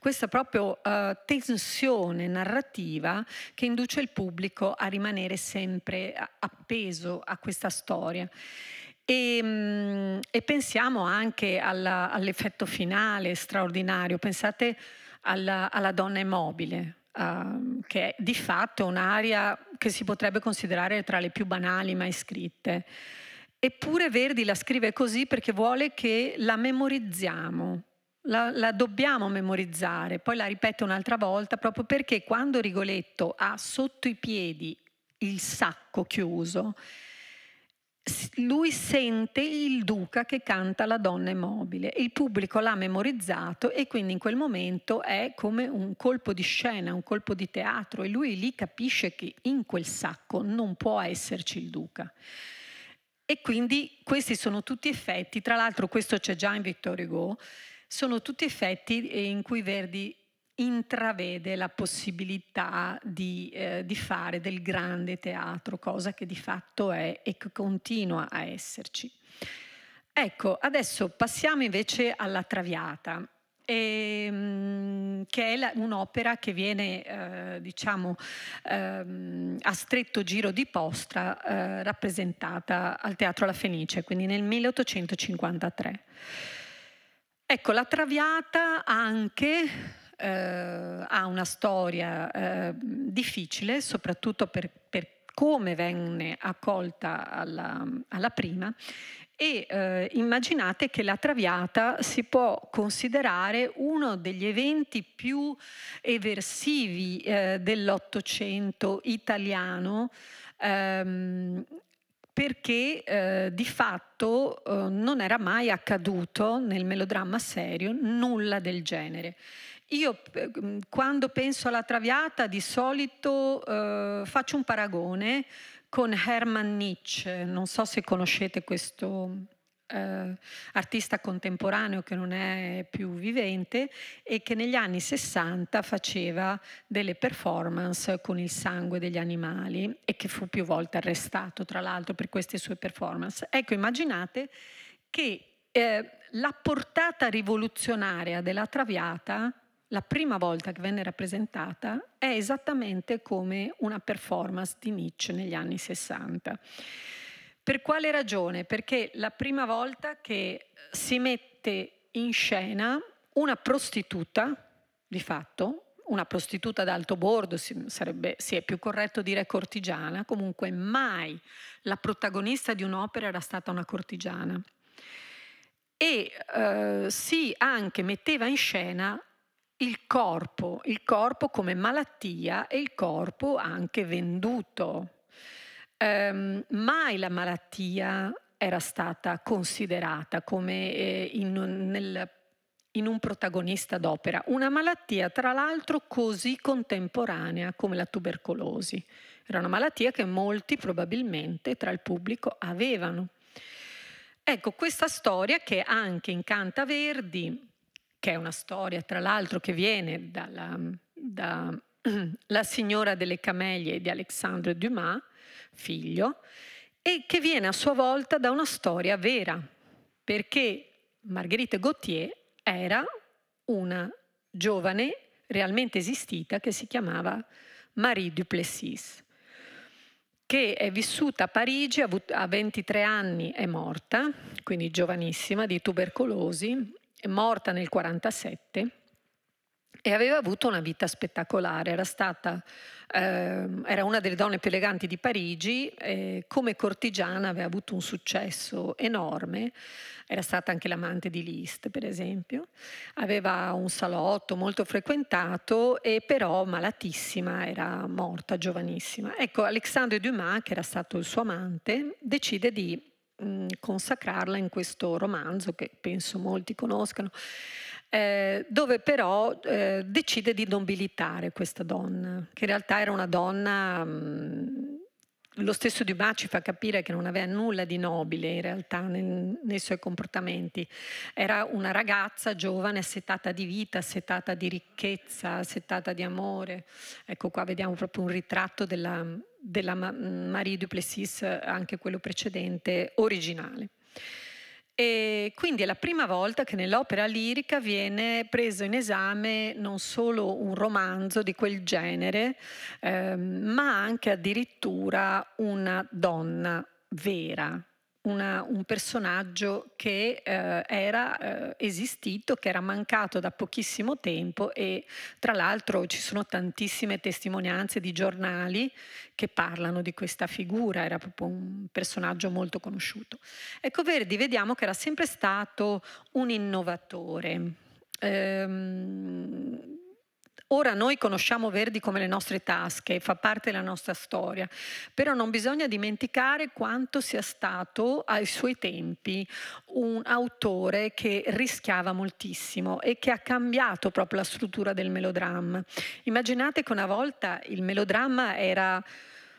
Questa proprio eh, tensione narrativa che induce il pubblico a rimanere sempre appeso a questa storia. E, mm, e, pensiamo anche alla, all'effetto finale straordinario. Pensate alla, alla donna immobile, Ehm, che è di fatto un'area che si potrebbe considerare tra le più banali mai scritte. Eppure Verdi la scrive così perché vuole che la memorizziamo, la, la, dobbiamo memorizzare, poi la ripete un'altra volta, proprio perché quando Rigoletto ha sotto i piedi il sacco chiuso, lui sente il duca che canta La donna immobile, il pubblico l'ha memorizzato e quindi in quel momento è come un colpo di scena, un colpo di teatro e lui lì capisce che in quel sacco non può esserci il duca. E quindi questi sono tutti effetti, tra l'altro questo c'è già in Vittorio Hugo, sono tutti effetti eh, in cui Verdi intravede la possibilità di, eh, di, fare del grande teatro, cosa che di fatto è e che continua a esserci. Ecco, adesso passiamo invece alla Traviata, e, ehm, che è la, un'opera che viene, eh, diciamo, ehm, a stretto giro di posta eh, rappresentata al Teatro La Fenice, quindi nel 1853. Ecco, la Traviata anche eh, ha una storia eh, difficile, soprattutto per, per, come venne accolta alla, alla prima. E eh, immaginate che la Traviata si può considerare uno degli eventi più eversivi eh, dell'Ottocento italiano. Ehm, perché eh, di fatto eh, non era mai accaduto nel melodramma serio nulla del genere. Io mm, quando penso alla Traviata di solito eh, faccio un paragone con Hermann Nietzsche, non so se conoscete questo eh, artista contemporaneo che non è più vivente e che negli anni 60 faceva delle performance con il sangue degli animali e che fu più volte arrestato tra l'altro per queste sue performance. Ecco, immaginate che eh, la portata rivoluzionaria della Traviata la prima volta che venne rappresentata è esattamente come una performance di Nietzsche negli anni 60. Per quale ragione? Perché la prima volta che si mette in scena una prostituta, di fatto, una prostituta d'alto bordo, si, sarebbe, si è più corretto dire cortigiana, comunque mai la protagonista di un'opera era stata una cortigiana. E eh, si anche metteva in scena il corpo, il corpo come malattia e il corpo anche venduto. Um, mai la malattia era stata considerata come eh, in, nel, in un protagonista d'opera, una malattia tra l'altro così contemporanea come la tubercolosi. Era una malattia che molti probabilmente tra il pubblico avevano. Ecco, questa storia che anche in Canta Verdi che è una storia tra l'altro che viene dalla da, la signora delle camelie di Alexandre Dumas, figlio, e che viene a sua volta da una storia vera, perché Marguerite Gauthier era una giovane realmente esistita che si chiamava Marie Duplessis, che è vissuta a Parigi, a 23 anni è morta, quindi giovanissima, di tubercolosi, è morta nel 1947 e aveva avuto una vita spettacolare, era stata ehm, era una delle donne più eleganti di Parigi, eh, come cortigiana aveva avuto un successo enorme, era stata anche l'amante di Liszt per esempio, aveva un salotto molto frequentato e però malatissima, era morta giovanissima. Ecco, Alexandre Dumas, che era stato il suo amante, decide di Mm, consacrarla in questo romanzo che penso molti conoscano, eh, dove però eh, decide di nobilitare questa donna, che in realtà era una donna... Mh, mm, lo stesso Dumas ci fa capire che non aveva nulla di nobile in realtà nel, nei suoi comportamenti. Era una ragazza giovane, assetata di vita, assetata di ricchezza, assetata di amore. Ecco qua vediamo proprio un ritratto della, della Marie Duplessis, anche quello precedente, originale. E quindi è la prima volta che nell'opera lirica viene preso in esame non solo un romanzo di quel genere, ehm, ma anche addirittura una donna vera, una, un personaggio che eh, era eh, esistito, che era mancato da pochissimo tempo e tra l'altro ci sono tantissime testimonianze di giornali che parlano di questa figura, era proprio un personaggio molto conosciuto. Ecco Verdi, vediamo che era sempre stato un innovatore. Ehm, Ora noi conosciamo Verdi come le nostre tasche, fa parte della nostra storia, però non bisogna dimenticare quanto sia stato ai suoi tempi un autore che rischiava moltissimo e che ha cambiato proprio la struttura del melodramma. Immaginate che una volta il melodramma era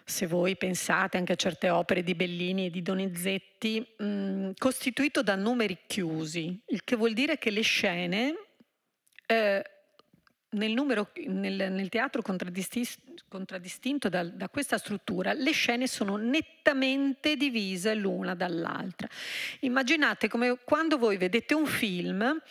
se voi pensate anche a certe opere di Bellini e di Donizetti, mh, mm, costituito da numeri chiusi, il che vuol dire che le scene eh, nel, numero, nel, nel teatro contraddistinto da, da, questa struttura, le scene sono nettamente divise l'una dall'altra. Immaginate come quando voi vedete un film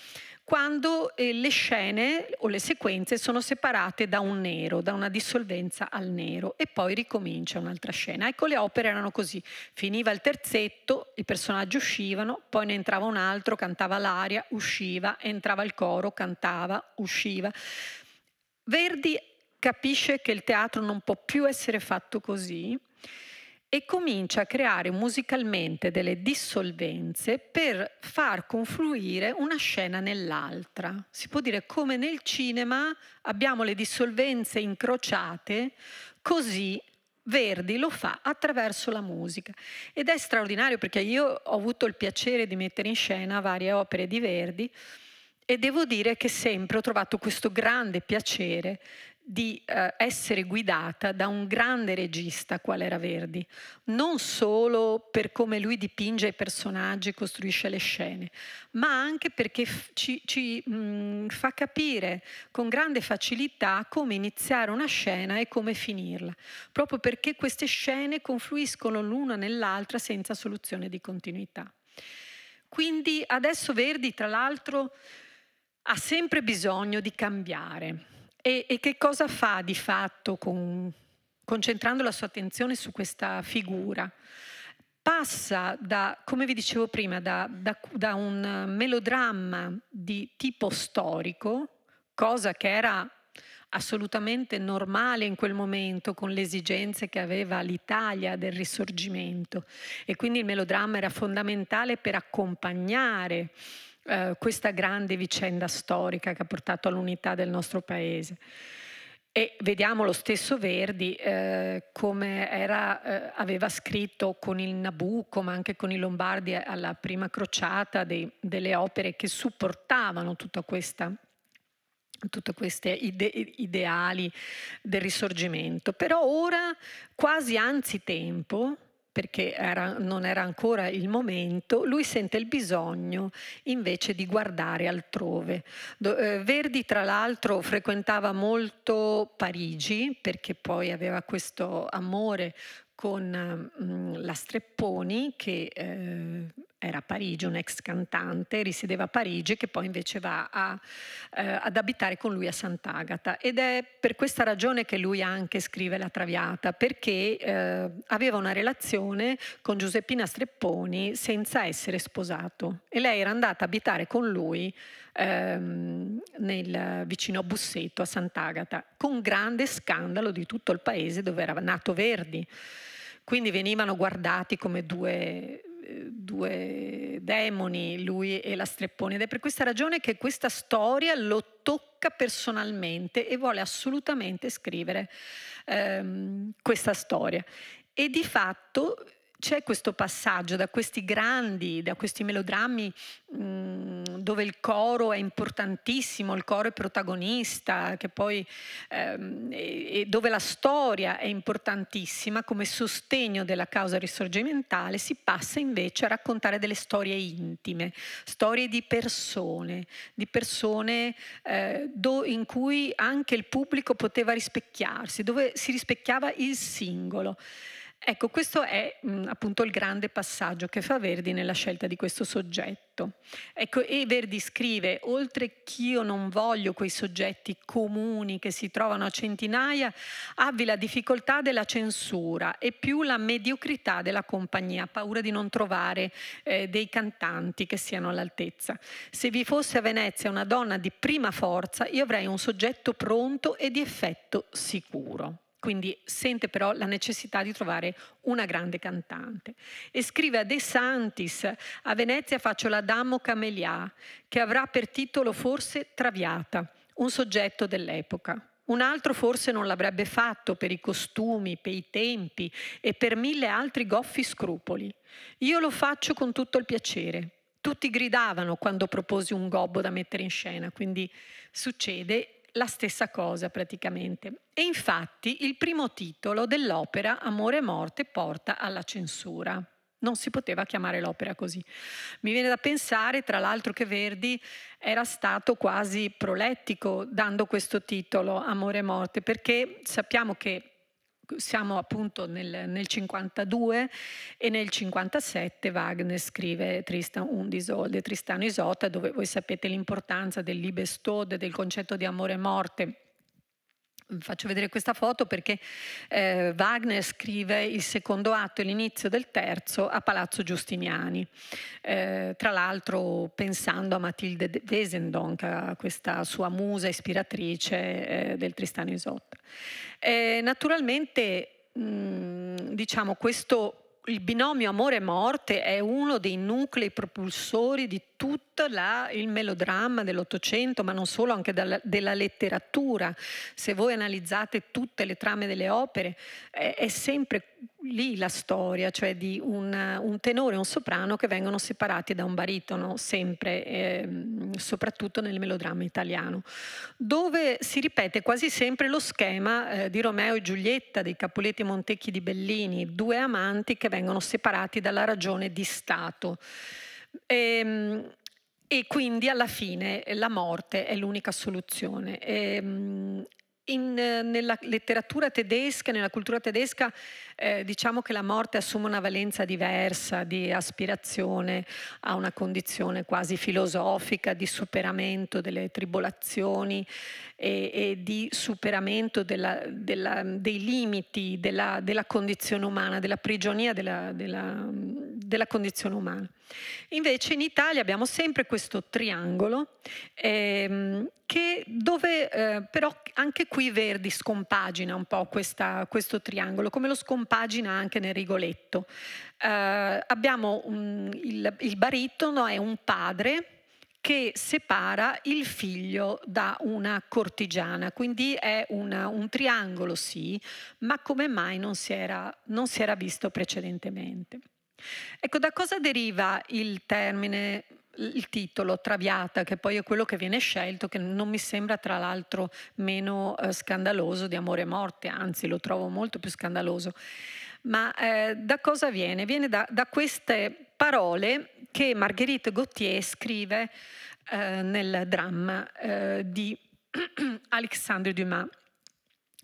quando eh, le scene o le sequenze sono separate da un nero, da una dissolvenza al nero e poi ricomincia un'altra scena. Ecco, le opere erano così, finiva il terzetto, i personaggi uscivano, poi ne entrava un altro, cantava l'aria, usciva, entrava il coro, cantava, usciva. Verdi capisce che il teatro non può più essere fatto così e comincia a creare musicalmente delle dissolvenze per far confluire una scena nell'altra. Si può dire come nel cinema abbiamo le dissolvenze incrociate, così Verdi lo fa attraverso la musica ed è straordinario perché io ho avuto il piacere di mettere in scena varie opere di Verdi e devo dire che sempre ho trovato questo grande piacere di eh, essere guidata da un grande regista qual era Verdi, non solo per come lui dipinge i personaggi e costruisce le scene, ma anche perché ci, ci mh, mm, fa capire con grande facilità come iniziare una scena e come finirla, proprio perché queste scene confluiscono l'una nell'altra senza soluzione di continuità. Quindi adesso Verdi, tra l'altro, ha sempre bisogno di cambiare e, e che cosa fa di fatto con, concentrando la sua attenzione su questa figura? passa da, come vi dicevo prima, da, da, da, un melodramma di tipo storico, cosa che era assolutamente normale in quel momento con le esigenze che aveva l'Italia del risorgimento e quindi il melodramma era fondamentale per accompagnare eh, questa grande vicenda storica che ha portato all'unità del nostro paese. E vediamo lo stesso Verdi eh, come era, eh, aveva scritto con il Nabucco, ma anche con i Lombardi alla prima crociata, dei, delle opere che supportavano tutta questa tutti questi ide ideali del risorgimento. Però ora, quasi anzitempo, perché era, non era ancora il momento, lui sente il bisogno invece di guardare altrove. Do, eh, Verdi tra l'altro frequentava molto Parigi perché poi aveva questo amore con mh, mm, la Strepponi che eh, era a Parigi, un ex cantante, risiedeva a Parigi, che poi invece va a, eh, ad abitare con lui a Sant'Agata. Ed è per questa ragione che lui anche scrive La Traviata, perché eh, aveva una relazione con Giuseppina Strepponi senza essere sposato. E lei era andata a abitare con lui ehm, nel, vicino a Busseto, a Sant'Agata, con grande scandalo di tutto il paese dove era nato Verdi. Quindi venivano guardati come due due demoni, lui e la streppone, ed è per questa ragione che questa storia lo tocca personalmente e vuole assolutamente scrivere ehm, questa storia. E di fatto c'è questo passaggio da questi grandi, da questi melodrammi mm, dove il coro è importantissimo, il coro è protagonista, che poi, ehm, e, e dove la storia è importantissima come sostegno della causa risorgimentale, si passa invece a raccontare delle storie intime, storie di persone, di persone eh, do, in cui anche il pubblico poteva rispecchiarsi, dove si rispecchiava il singolo. Ecco, questo è mh, mm, appunto il grande passaggio che fa Verdi nella scelta di questo soggetto. Ecco, e Verdi scrive, oltre ch'io non voglio quei soggetti comuni che si trovano a centinaia, avvi la difficoltà della censura e più la mediocrità della compagnia, paura di non trovare eh, dei cantanti che siano all'altezza. Se vi fosse a Venezia una donna di prima forza, io avrei un soggetto pronto e di effetto sicuro quindi sente però la necessità di trovare una grande cantante. E scrive a De Santis, a Venezia faccio la Damo Camelia, che avrà per titolo forse Traviata, un soggetto dell'epoca. Un altro forse non l'avrebbe fatto per i costumi, per i tempi e per mille altri goffi scrupoli. Io lo faccio con tutto il piacere. Tutti gridavano quando proposi un gobbo da mettere in scena, quindi succede la stessa cosa praticamente. E infatti il primo titolo dell'opera Amore e morte porta alla censura. Non si poteva chiamare l'opera così. Mi viene da pensare, tra l'altro, che Verdi era stato quasi prolettico dando questo titolo, Amore e morte, perché sappiamo che siamo appunto nel, nel 52 e nel 57 Wagner scrive Tristan und Isolde, Tristano Isotta, dove voi sapete l'importanza del Liebestod, del concetto di amore e morte Mm, faccio vedere questa foto perché eh, Wagner scrive il secondo atto e l'inizio del terzo a Palazzo Giustiniani, eh, tra l'altro pensando a Matilde de Wesendonck, questa sua musa ispiratrice eh, del Tristano Isotta. Eh, naturalmente, mh, mm, diciamo, questo il binomio amore-morte è uno dei nuclei propulsori di tutto la, il melodramma dell'Ottocento, ma non solo, anche dalla, della letteratura. Se voi analizzate tutte le trame delle opere, è, è sempre lì la storia, cioè di un, un, tenore e un soprano che vengono separati da un baritono, sempre, eh, soprattutto nel melodramma italiano, dove si ripete quasi sempre lo schema eh, di Romeo e Giulietta, dei Capuletti e Montecchi di Bellini, due amanti che vengono separati dalla ragione di Stato. E, ehm, e quindi alla fine la morte è l'unica soluzione. E, ehm, in, nella letteratura tedesca, nella cultura tedesca, eh, diciamo che la morte assume una valenza diversa di aspirazione a una condizione quasi filosofica di superamento delle tribolazioni e, e di superamento della, della, dei limiti della, della, condizione umana, della prigionia della, della condizione umana. Invece in Italia abbiamo sempre questo triangolo ehm, che dove eh, però anche qui Verdi scompagina un po' questa, questo triangolo, come lo scompagina compagina anche nel Rigoletto. Eh, abbiamo un, il, il baritono è un padre che separa il figlio da una cortigiana, quindi è una, un triangolo sì, ma come mai non si, era, non si era visto precedentemente? Ecco, da cosa deriva il termine il titolo Traviata, che poi è quello che viene scelto, che non mi sembra tra l'altro meno eh, scandaloso di Amore e Morte, anzi lo trovo molto più scandaloso. Ma eh, da cosa viene? Viene da, da, queste parole che Marguerite Gauthier scrive eh, nel dramma eh, di Alexandre Dumas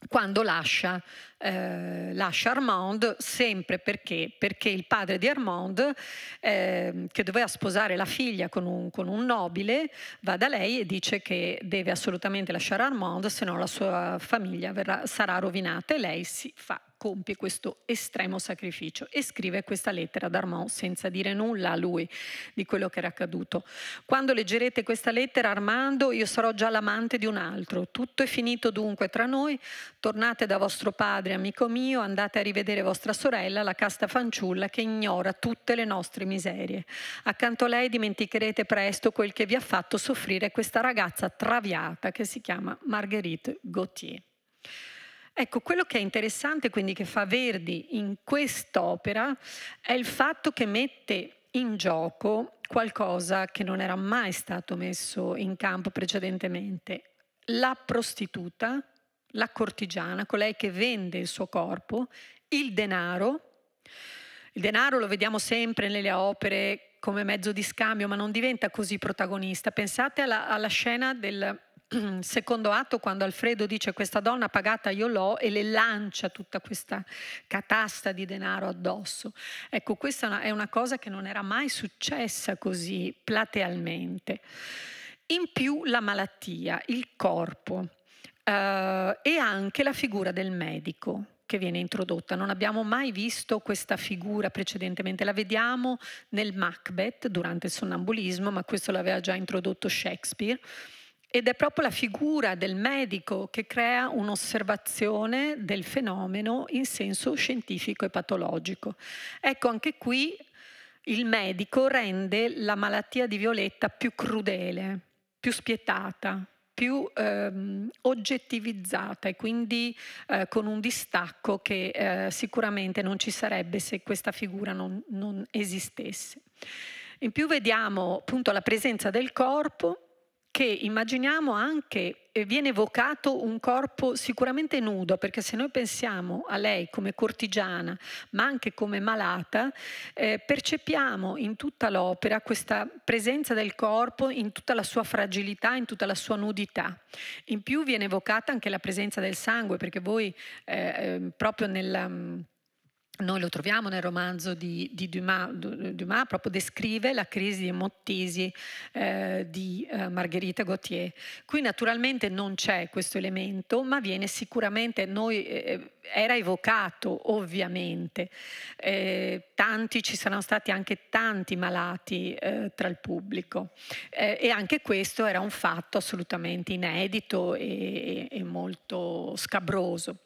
quando lascia, eh, lascia, Armand, sempre perché, perché il padre di Armand, eh, che doveva sposare la figlia con un, con un, nobile, va da lei e dice che deve assolutamente lasciare Armand, se no la sua famiglia verrà, sarà rovinata e lei si fa compie questo estremo sacrificio e scrive questa lettera ad Armand senza dire nulla a lui di quello che era accaduto. Quando leggerete questa lettera, Armando, io sarò già l'amante di un altro. Tutto è finito dunque tra noi. Tornate da vostro padre, amico mio, andate a rivedere vostra sorella, la casta fanciulla che ignora tutte le nostre miserie. Accanto a lei dimenticherete presto quel che vi ha fatto soffrire questa ragazza traviata che si chiama Marguerite Gauthier. Ecco, quello che è interessante quindi che fa Verdi in quest'opera è il fatto che mette in gioco qualcosa che non era mai stato messo in campo precedentemente, la prostituta, la cortigiana, colei che vende il suo corpo, il denaro. Il denaro lo vediamo sempre nelle opere come mezzo di scambio, ma non diventa così protagonista. Pensate alla, alla scena del secondo atto quando Alfredo dice questa donna pagata io l'ho e le lancia tutta questa catasta di denaro addosso. Ecco, questa è una cosa che non era mai successa così platealmente. In più la malattia, il corpo eh, e anche la figura del medico che viene introdotta. Non abbiamo mai visto questa figura precedentemente, la vediamo nel Macbeth durante il sonnambulismo, ma questo l'aveva già introdotto Shakespeare ed è proprio la figura del medico che crea un'osservazione del fenomeno in senso scientifico e patologico. Ecco, anche qui il medico rende la malattia di Violetta più crudele, più spietata, più ehm, oggettivizzata e quindi eh, con un distacco che eh, sicuramente non ci sarebbe se questa figura non, non esistesse. In più vediamo appunto la presenza del corpo che immaginiamo anche eh, viene evocato un corpo sicuramente nudo, perché se noi pensiamo a lei come cortigiana, ma anche come malata, eh, percepiamo in tutta l'opera questa presenza del corpo in tutta la sua fragilità, in tutta la sua nudità. In più viene evocata anche la presenza del sangue, perché voi eh, ehm, proprio nella mm, noi lo troviamo nel romanzo di, di Dumas, Dumas, proprio descrive la crisi di Mottisi eh, di eh, Margherita Gautier. Qui naturalmente non c'è questo elemento, ma viene sicuramente, noi, eh, eh era evocato ovviamente. Eh, tanti, ci saranno stati anche tanti malati eh, tra il pubblico e anche questo era un fatto assolutamente inedito e, e molto scabroso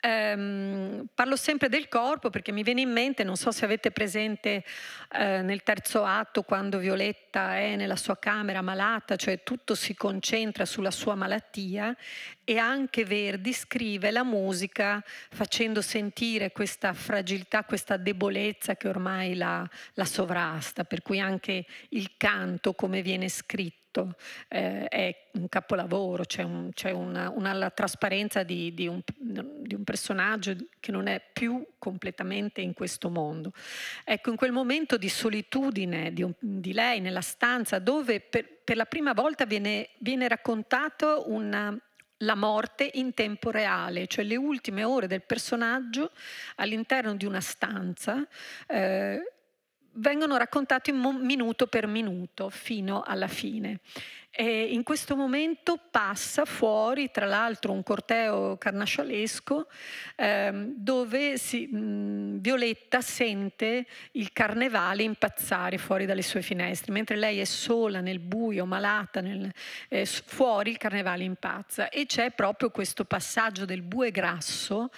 ehm, parlo sempre del corpo perché mi viene in mente, non so se avete presente eh, nel terzo atto quando Violetta è nella sua camera malata, cioè tutto si concentra sulla sua malattia e anche Verdi scrive la musica facendo sentire questa fragilità, questa debolezza che ormai la, la sovrasta, per cui anche il canto come viene scritto detto, eh, è un capolavoro, c'è, un, c'è una, una, trasparenza di, di, un, di, un, personaggio che non è più completamente in questo mondo. Ecco, in quel momento di solitudine di, un, di lei nella stanza dove per, per la prima volta viene, viene raccontato una, la morte in tempo reale, cioè le ultime ore del personaggio all'interno di una stanza. Eh, vengono raccontati minuto per minuto fino alla fine. E in questo momento passa fuori, tra l'altro, un corteo carnascialesco ehm, dove si, mh, mhmm, Violetta sente il carnevale impazzare fuori dalle sue finestre, mentre lei è sola nel buio, malata, nel, eh, fuori il carnevale impazza e c'è proprio questo passaggio del bue grasso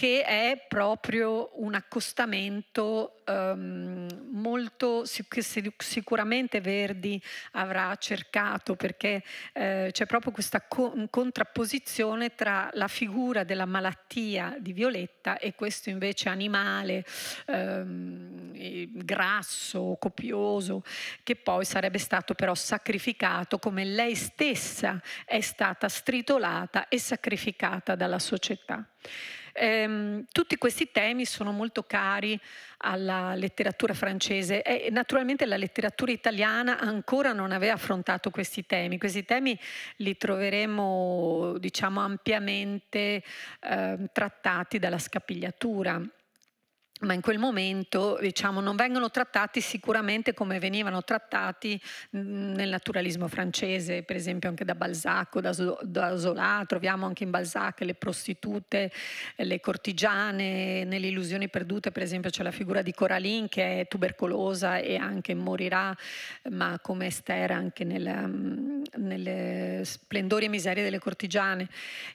che è proprio un accostamento um, molto che sicuramente Verdi avrà cercato perché eh, c'è proprio questa co- contrapposizione tra la figura della malattia di Violetta e questo invece animale um, grasso, copioso, che poi sarebbe stato però sacrificato come lei stessa è stata stritolata e sacrificata dalla società. Ehm, tutti questi temi sono molto cari alla letteratura francese e naturalmente la letteratura italiana ancora non aveva affrontato questi temi. Questi temi li troveremo diciamo, ampiamente eh, trattati dalla scapigliatura ma in quel momento diciamo, non vengono trattati sicuramente come venivano trattati mm, nel naturalismo francese, per esempio anche da Balzac o da, Zola, troviamo anche in Balzac le prostitute, le cortigiane, nelle illusioni perdute per esempio c'è la figura di Coraline che è tubercolosa e anche morirà, ma come Esther anche nella, mm, nelle splendori e miserie delle cortigiane.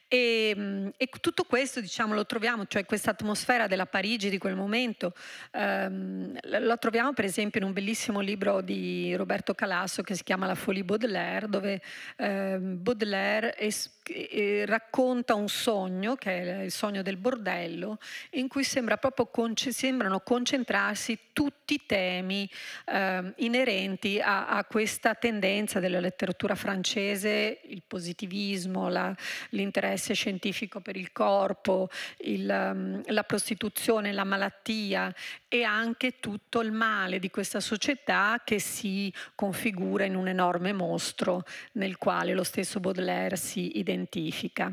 E, mm, e tutto questo diciamo, lo troviamo, cioè questa atmosfera della Parigi di quel momento, argomento. Um, ehm, lo troviamo per esempio in un bellissimo libro di Roberto Calasso che si chiama La folie Baudelaire, dove um, Baudelaire esprime eh, racconta un sogno, che è il sogno del bordello, in cui sembra conce- sembrano concentrarsi tutti i temi eh, inerenti a, a, questa tendenza della letteratura francese, il positivismo, la, l'interesse scientifico per il corpo, il, ehm, la prostituzione, la malattia e anche tutto il male di questa società che si configura in un enorme mostro nel quale lo stesso Baudelaire si identifica.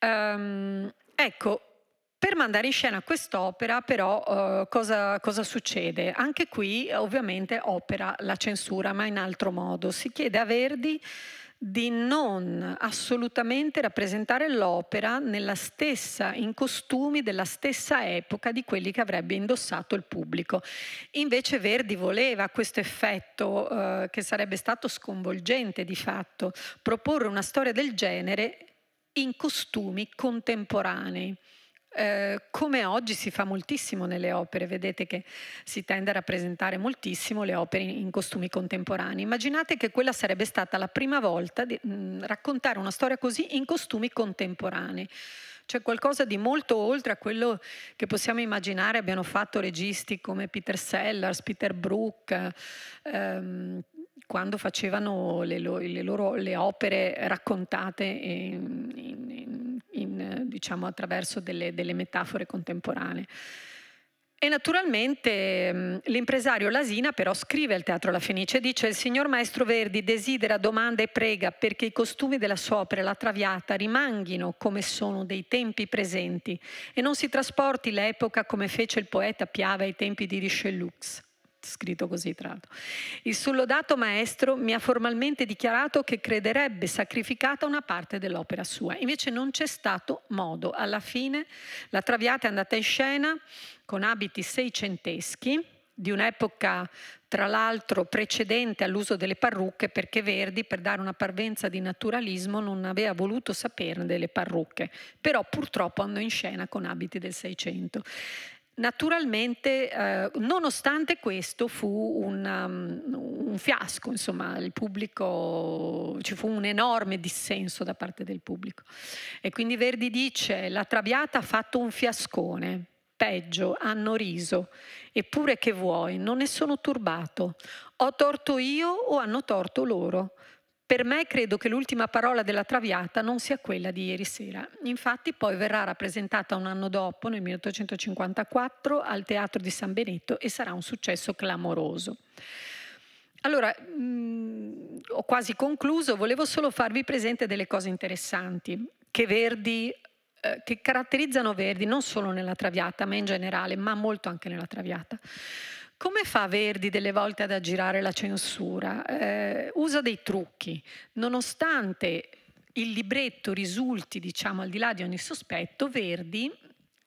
Um, ecco, per mandare in scena quest'opera però eh, cosa, cosa, succede? Anche qui ovviamente opera la censura ma in altro modo. Si chiede a Verdi di non assolutamente rappresentare l'opera nella stessa, in costumi della stessa epoca di quelli che avrebbe indossato il pubblico. Invece Verdi voleva questo effetto eh, che sarebbe stato sconvolgente di fatto, proporre una storia del genere in costumi contemporanei. Eh, come oggi si fa moltissimo nelle opere, vedete che si tende a rappresentare moltissimo le opere in, costumi contemporanei. Immaginate che quella sarebbe stata la prima volta di mh, mm, raccontare una storia così in costumi contemporanei. Cioè qualcosa di molto oltre a quello che possiamo immaginare abbiano fatto registi come Peter Sellers, Peter Brook, ehm, quando facevano le, lo, le, loro, le opere raccontate in, in, in eh, diciamo, attraverso delle, delle metafore contemporanee. E naturalmente mm, l'impresario Lasina però scrive al Teatro La Fenice e dice il signor Maestro Verdi desidera, domanda e prega perché i costumi della sua opera La Traviata rimanghino come sono dei tempi presenti e non si trasporti l'epoca come fece il poeta Piave ai tempi di Richelux scritto così tra l'altro. Il sullodato maestro mi ha formalmente dichiarato che crederebbe sacrificata una parte dell'opera sua. Invece non c'è stato modo. Alla fine la Traviata è andata in scena con abiti seicenteschi di un'epoca tra l'altro precedente all'uso delle parrucche perché Verdi per dare una parvenza di naturalismo non aveva voluto saperne delle parrucche, però purtroppo andò in scena con abiti del Seicento. Naturalmente, eh, nonostante questo, fu un, um, un fiasco, insomma, pubblico, ci fu un enorme dissenso da parte del pubblico. E quindi Verdi dice, la Traviata ha fatto un fiascone, peggio, hanno riso, eppure che vuoi, non ne sono turbato, ho torto io o hanno torto loro, per me credo che l'ultima parola della Traviata non sia quella di ieri sera. Infatti poi verrà rappresentata un anno dopo, nel 1854, al Teatro di San Benetto e sarà un successo clamoroso. Allora, mh, mm, ho quasi concluso, volevo solo farvi presente delle cose interessanti che Verdi eh, che caratterizzano Verdi non solo nella Traviata, ma in generale, ma molto anche nella Traviata. Come fa Verdi delle volte ad aggirare la censura? Eh, usa dei trucchi, nonostante il libretto risulti, diciamo, al di là di ogni sospetto, Verdi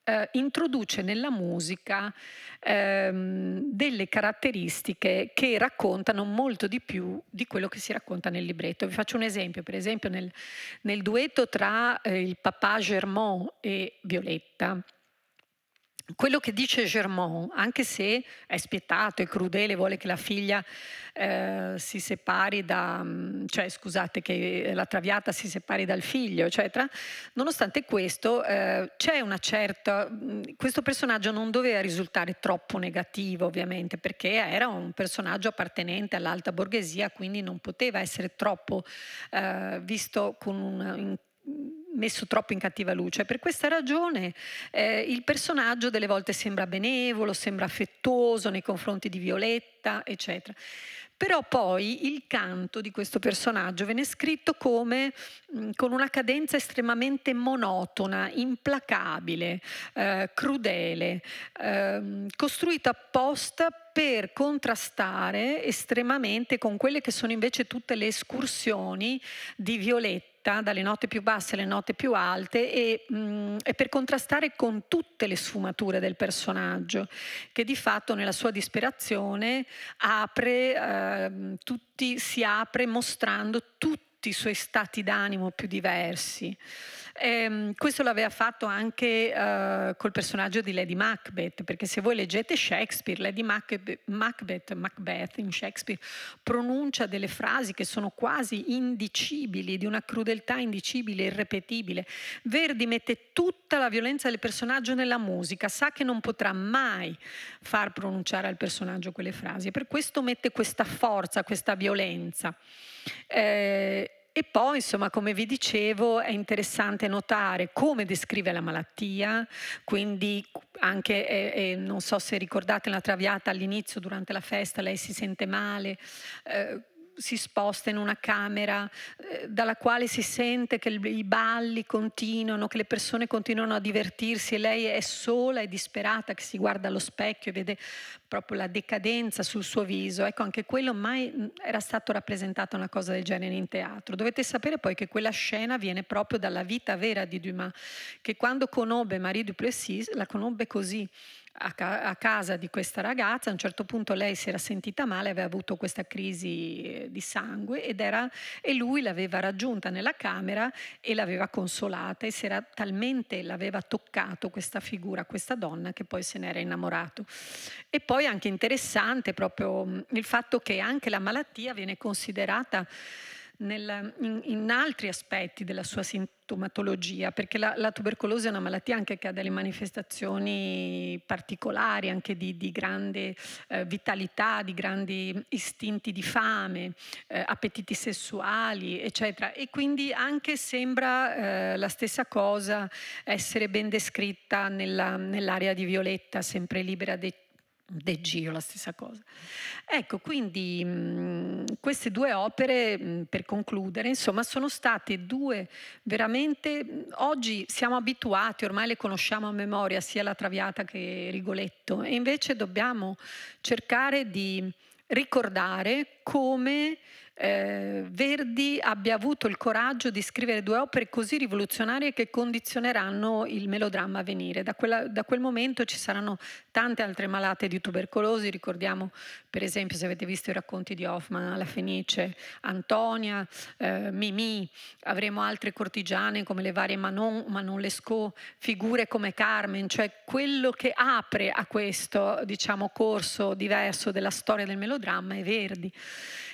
eh, introduce nella musica ehm, delle caratteristiche che raccontano molto di più di quello che si racconta nel libretto. Vi faccio un esempio, per esempio nel, nel duetto tra eh, il papà Germont e Violetta, quello che dice Germont, anche se è spietato, è crudele, vuole che la figlia eh, si separi da, mm, cioè scusate, che la traviata si separi dal figlio, eccetera, nonostante questo eh, c'è una certa, mm, questo personaggio non doveva risultare troppo negativo ovviamente, perché era un personaggio appartenente all'alta borghesia, quindi non poteva essere troppo eh, visto con un... In, messo troppo in cattiva luce. Per questa ragione eh, il personaggio delle volte sembra benevolo, sembra affettuoso nei confronti di Violetta, eccetera. Però poi il canto di questo personaggio viene scritto come mm, con una cadenza estremamente monotona, implacabile, eh, crudele, eh, costruita apposta per contrastare estremamente con quelle che sono invece tutte le escursioni di Violetta fretta, dalle note più basse alle note più alte e, mh, mm, e per contrastare con tutte le sfumature del personaggio, che di fatto nella sua disperazione apre, eh, tutti, si apre mostrando tutti i suoi stati d'animo più diversi. Ehm, questo l'aveva fatto anche eh, col personaggio di Lady Macbeth, perché se voi leggete Shakespeare, Lady Macbeth, Macbeth, in Shakespeare pronuncia delle frasi che sono quasi indicibili, di una crudeltà indicibile, irrepetibile. Verdi mette tutta la violenza del personaggio nella musica, sa che non potrà mai far pronunciare al personaggio quelle frasi e per questo mette questa forza, questa violenza. Eh, e poi, insomma, come vi dicevo, è interessante notare come descrive la malattia, quindi anche, eh, eh, non so se ricordate la traviata all'inizio, durante la festa, lei si sente male. Eh, si sposta in una camera eh, dalla quale si sente che i balli continuano, che le persone continuano a divertirsi e lei è sola e disperata che si guarda allo specchio e vede proprio la decadenza sul suo viso. Ecco, anche quello mai mm, era stato rappresentato una cosa del genere in teatro. Dovete sapere poi che quella scena viene proprio dalla vita vera di Dumas, che quando conobbe Marie Duplessis la conobbe così a, ca- a, casa di questa ragazza, a un certo punto lei si era sentita male, aveva avuto questa crisi eh, di sangue ed era, e lui l'aveva raggiunta nella camera e l'aveva consolata e si era talmente l'aveva toccato questa figura, questa donna, che poi se n'era innamorato. E poi anche interessante proprio mm, il fatto che anche la malattia viene considerata nel, in, in, altri aspetti della sua sintomatologia, perché la, la, tubercolosi è una malattia anche che ha delle manifestazioni particolari, anche di, di grande eh, vitalità, di grandi istinti di fame, eh, appetiti sessuali, eccetera. E quindi anche sembra eh, la stessa cosa essere ben descritta nell'area di Violetta, sempre libera dei De Gio, la stessa cosa. Ecco, quindi mh, queste due opere, mh, per concludere, insomma, sono state due veramente, mh, oggi siamo abituati, ormai le conosciamo a memoria, sia la Traviata che Rigoletto, e invece dobbiamo cercare di ricordare come eh, Verdi abbia avuto il coraggio di scrivere due opere così rivoluzionarie che condizioneranno il melodramma a venire. Da, quella, da quel momento ci saranno tante altre malate di tubercolosi, ricordiamo per esempio se avete visto i racconti di Hoffman, La Fenice, Antonia, eh, Mimì, avremo altre cortigiane come le varie Manon, Manon Lescaut, figure come Carmen, cioè quello che apre a questo diciamo, corso diverso della storia del melodramma è Verdi.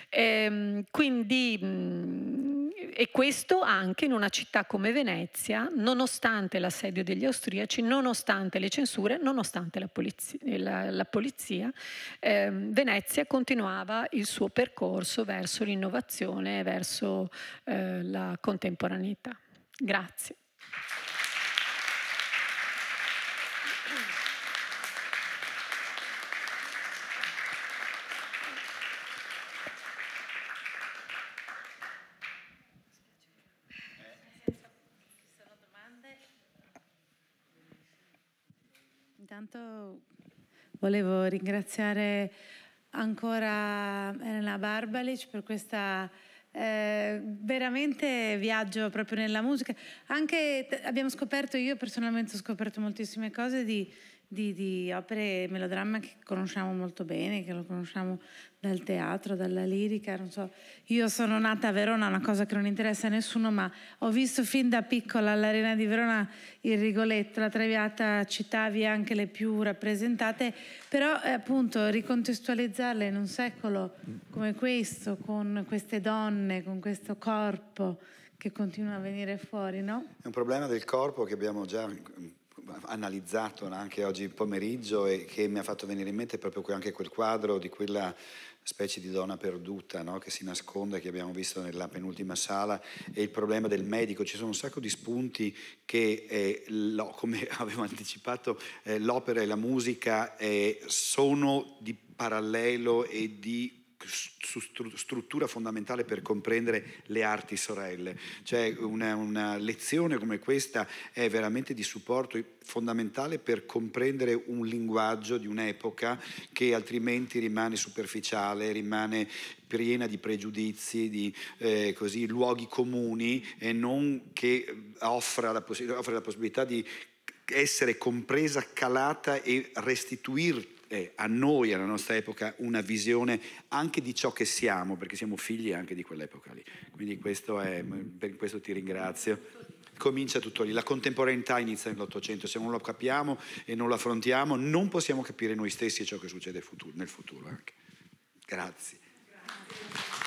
Ehm, quindi, mm, e questo anche in una città come Venezia, nonostante l'assedio degli austriaci, nonostante le censure, nonostante la polizia, la, la polizia ehm, Venezia continuava il suo percorso verso l'innovazione, verso eh, la contemporaneità. Grazie. Intanto volevo ringraziare ancora Elena Barbalic per questo eh, veramente viaggio proprio nella musica. Anche abbiamo scoperto, io personalmente ho scoperto moltissime cose di di, di opere melodramma che conosciamo molto bene, che lo conosciamo dal teatro, dalla lirica, non so. Io sono nata a Verona, una cosa che non interessa a nessuno, ma ho visto fin da piccola all'Arena di Verona il Rigoletto, la Traviata, citavi anche le più rappresentate, però eh, appunto ricontestualizzarle in un secolo come questo, con queste donne, con questo corpo che continua a venire fuori, no? È un problema del corpo che abbiamo già analizzato anche oggi pomeriggio e che mi ha fatto venire in mente proprio anche quel quadro di quella specie di donna perduta no? che si nasconde, che abbiamo visto nella penultima sala, e il problema del medico. Ci sono un sacco di spunti che, eh, lo, come avevo anticipato, eh, l'opera e la musica eh, sono di parallelo e di struttura fondamentale per comprendere le arti sorelle. Cioè una, una, lezione come questa è veramente di supporto fondamentale per comprendere un linguaggio di un'epoca che altrimenti rimane superficiale, rimane piena di pregiudizi, di eh, così, luoghi comuni e non che offra la, poss- offre la possibilità di essere compresa, calata e restituirti eh, a noi, alla nostra epoca, una visione anche di ciò che siamo, perché siamo figli anche di quell'epoca lì. Quindi questo è, per questo ti ringrazio comincia tutto lì. La contemporaneità inizia nell'Ottocento, se non lo capiamo e non lo affrontiamo, non possiamo capire noi stessi ciò che succede futuro, nel futuro anche. Grazie. Grazie.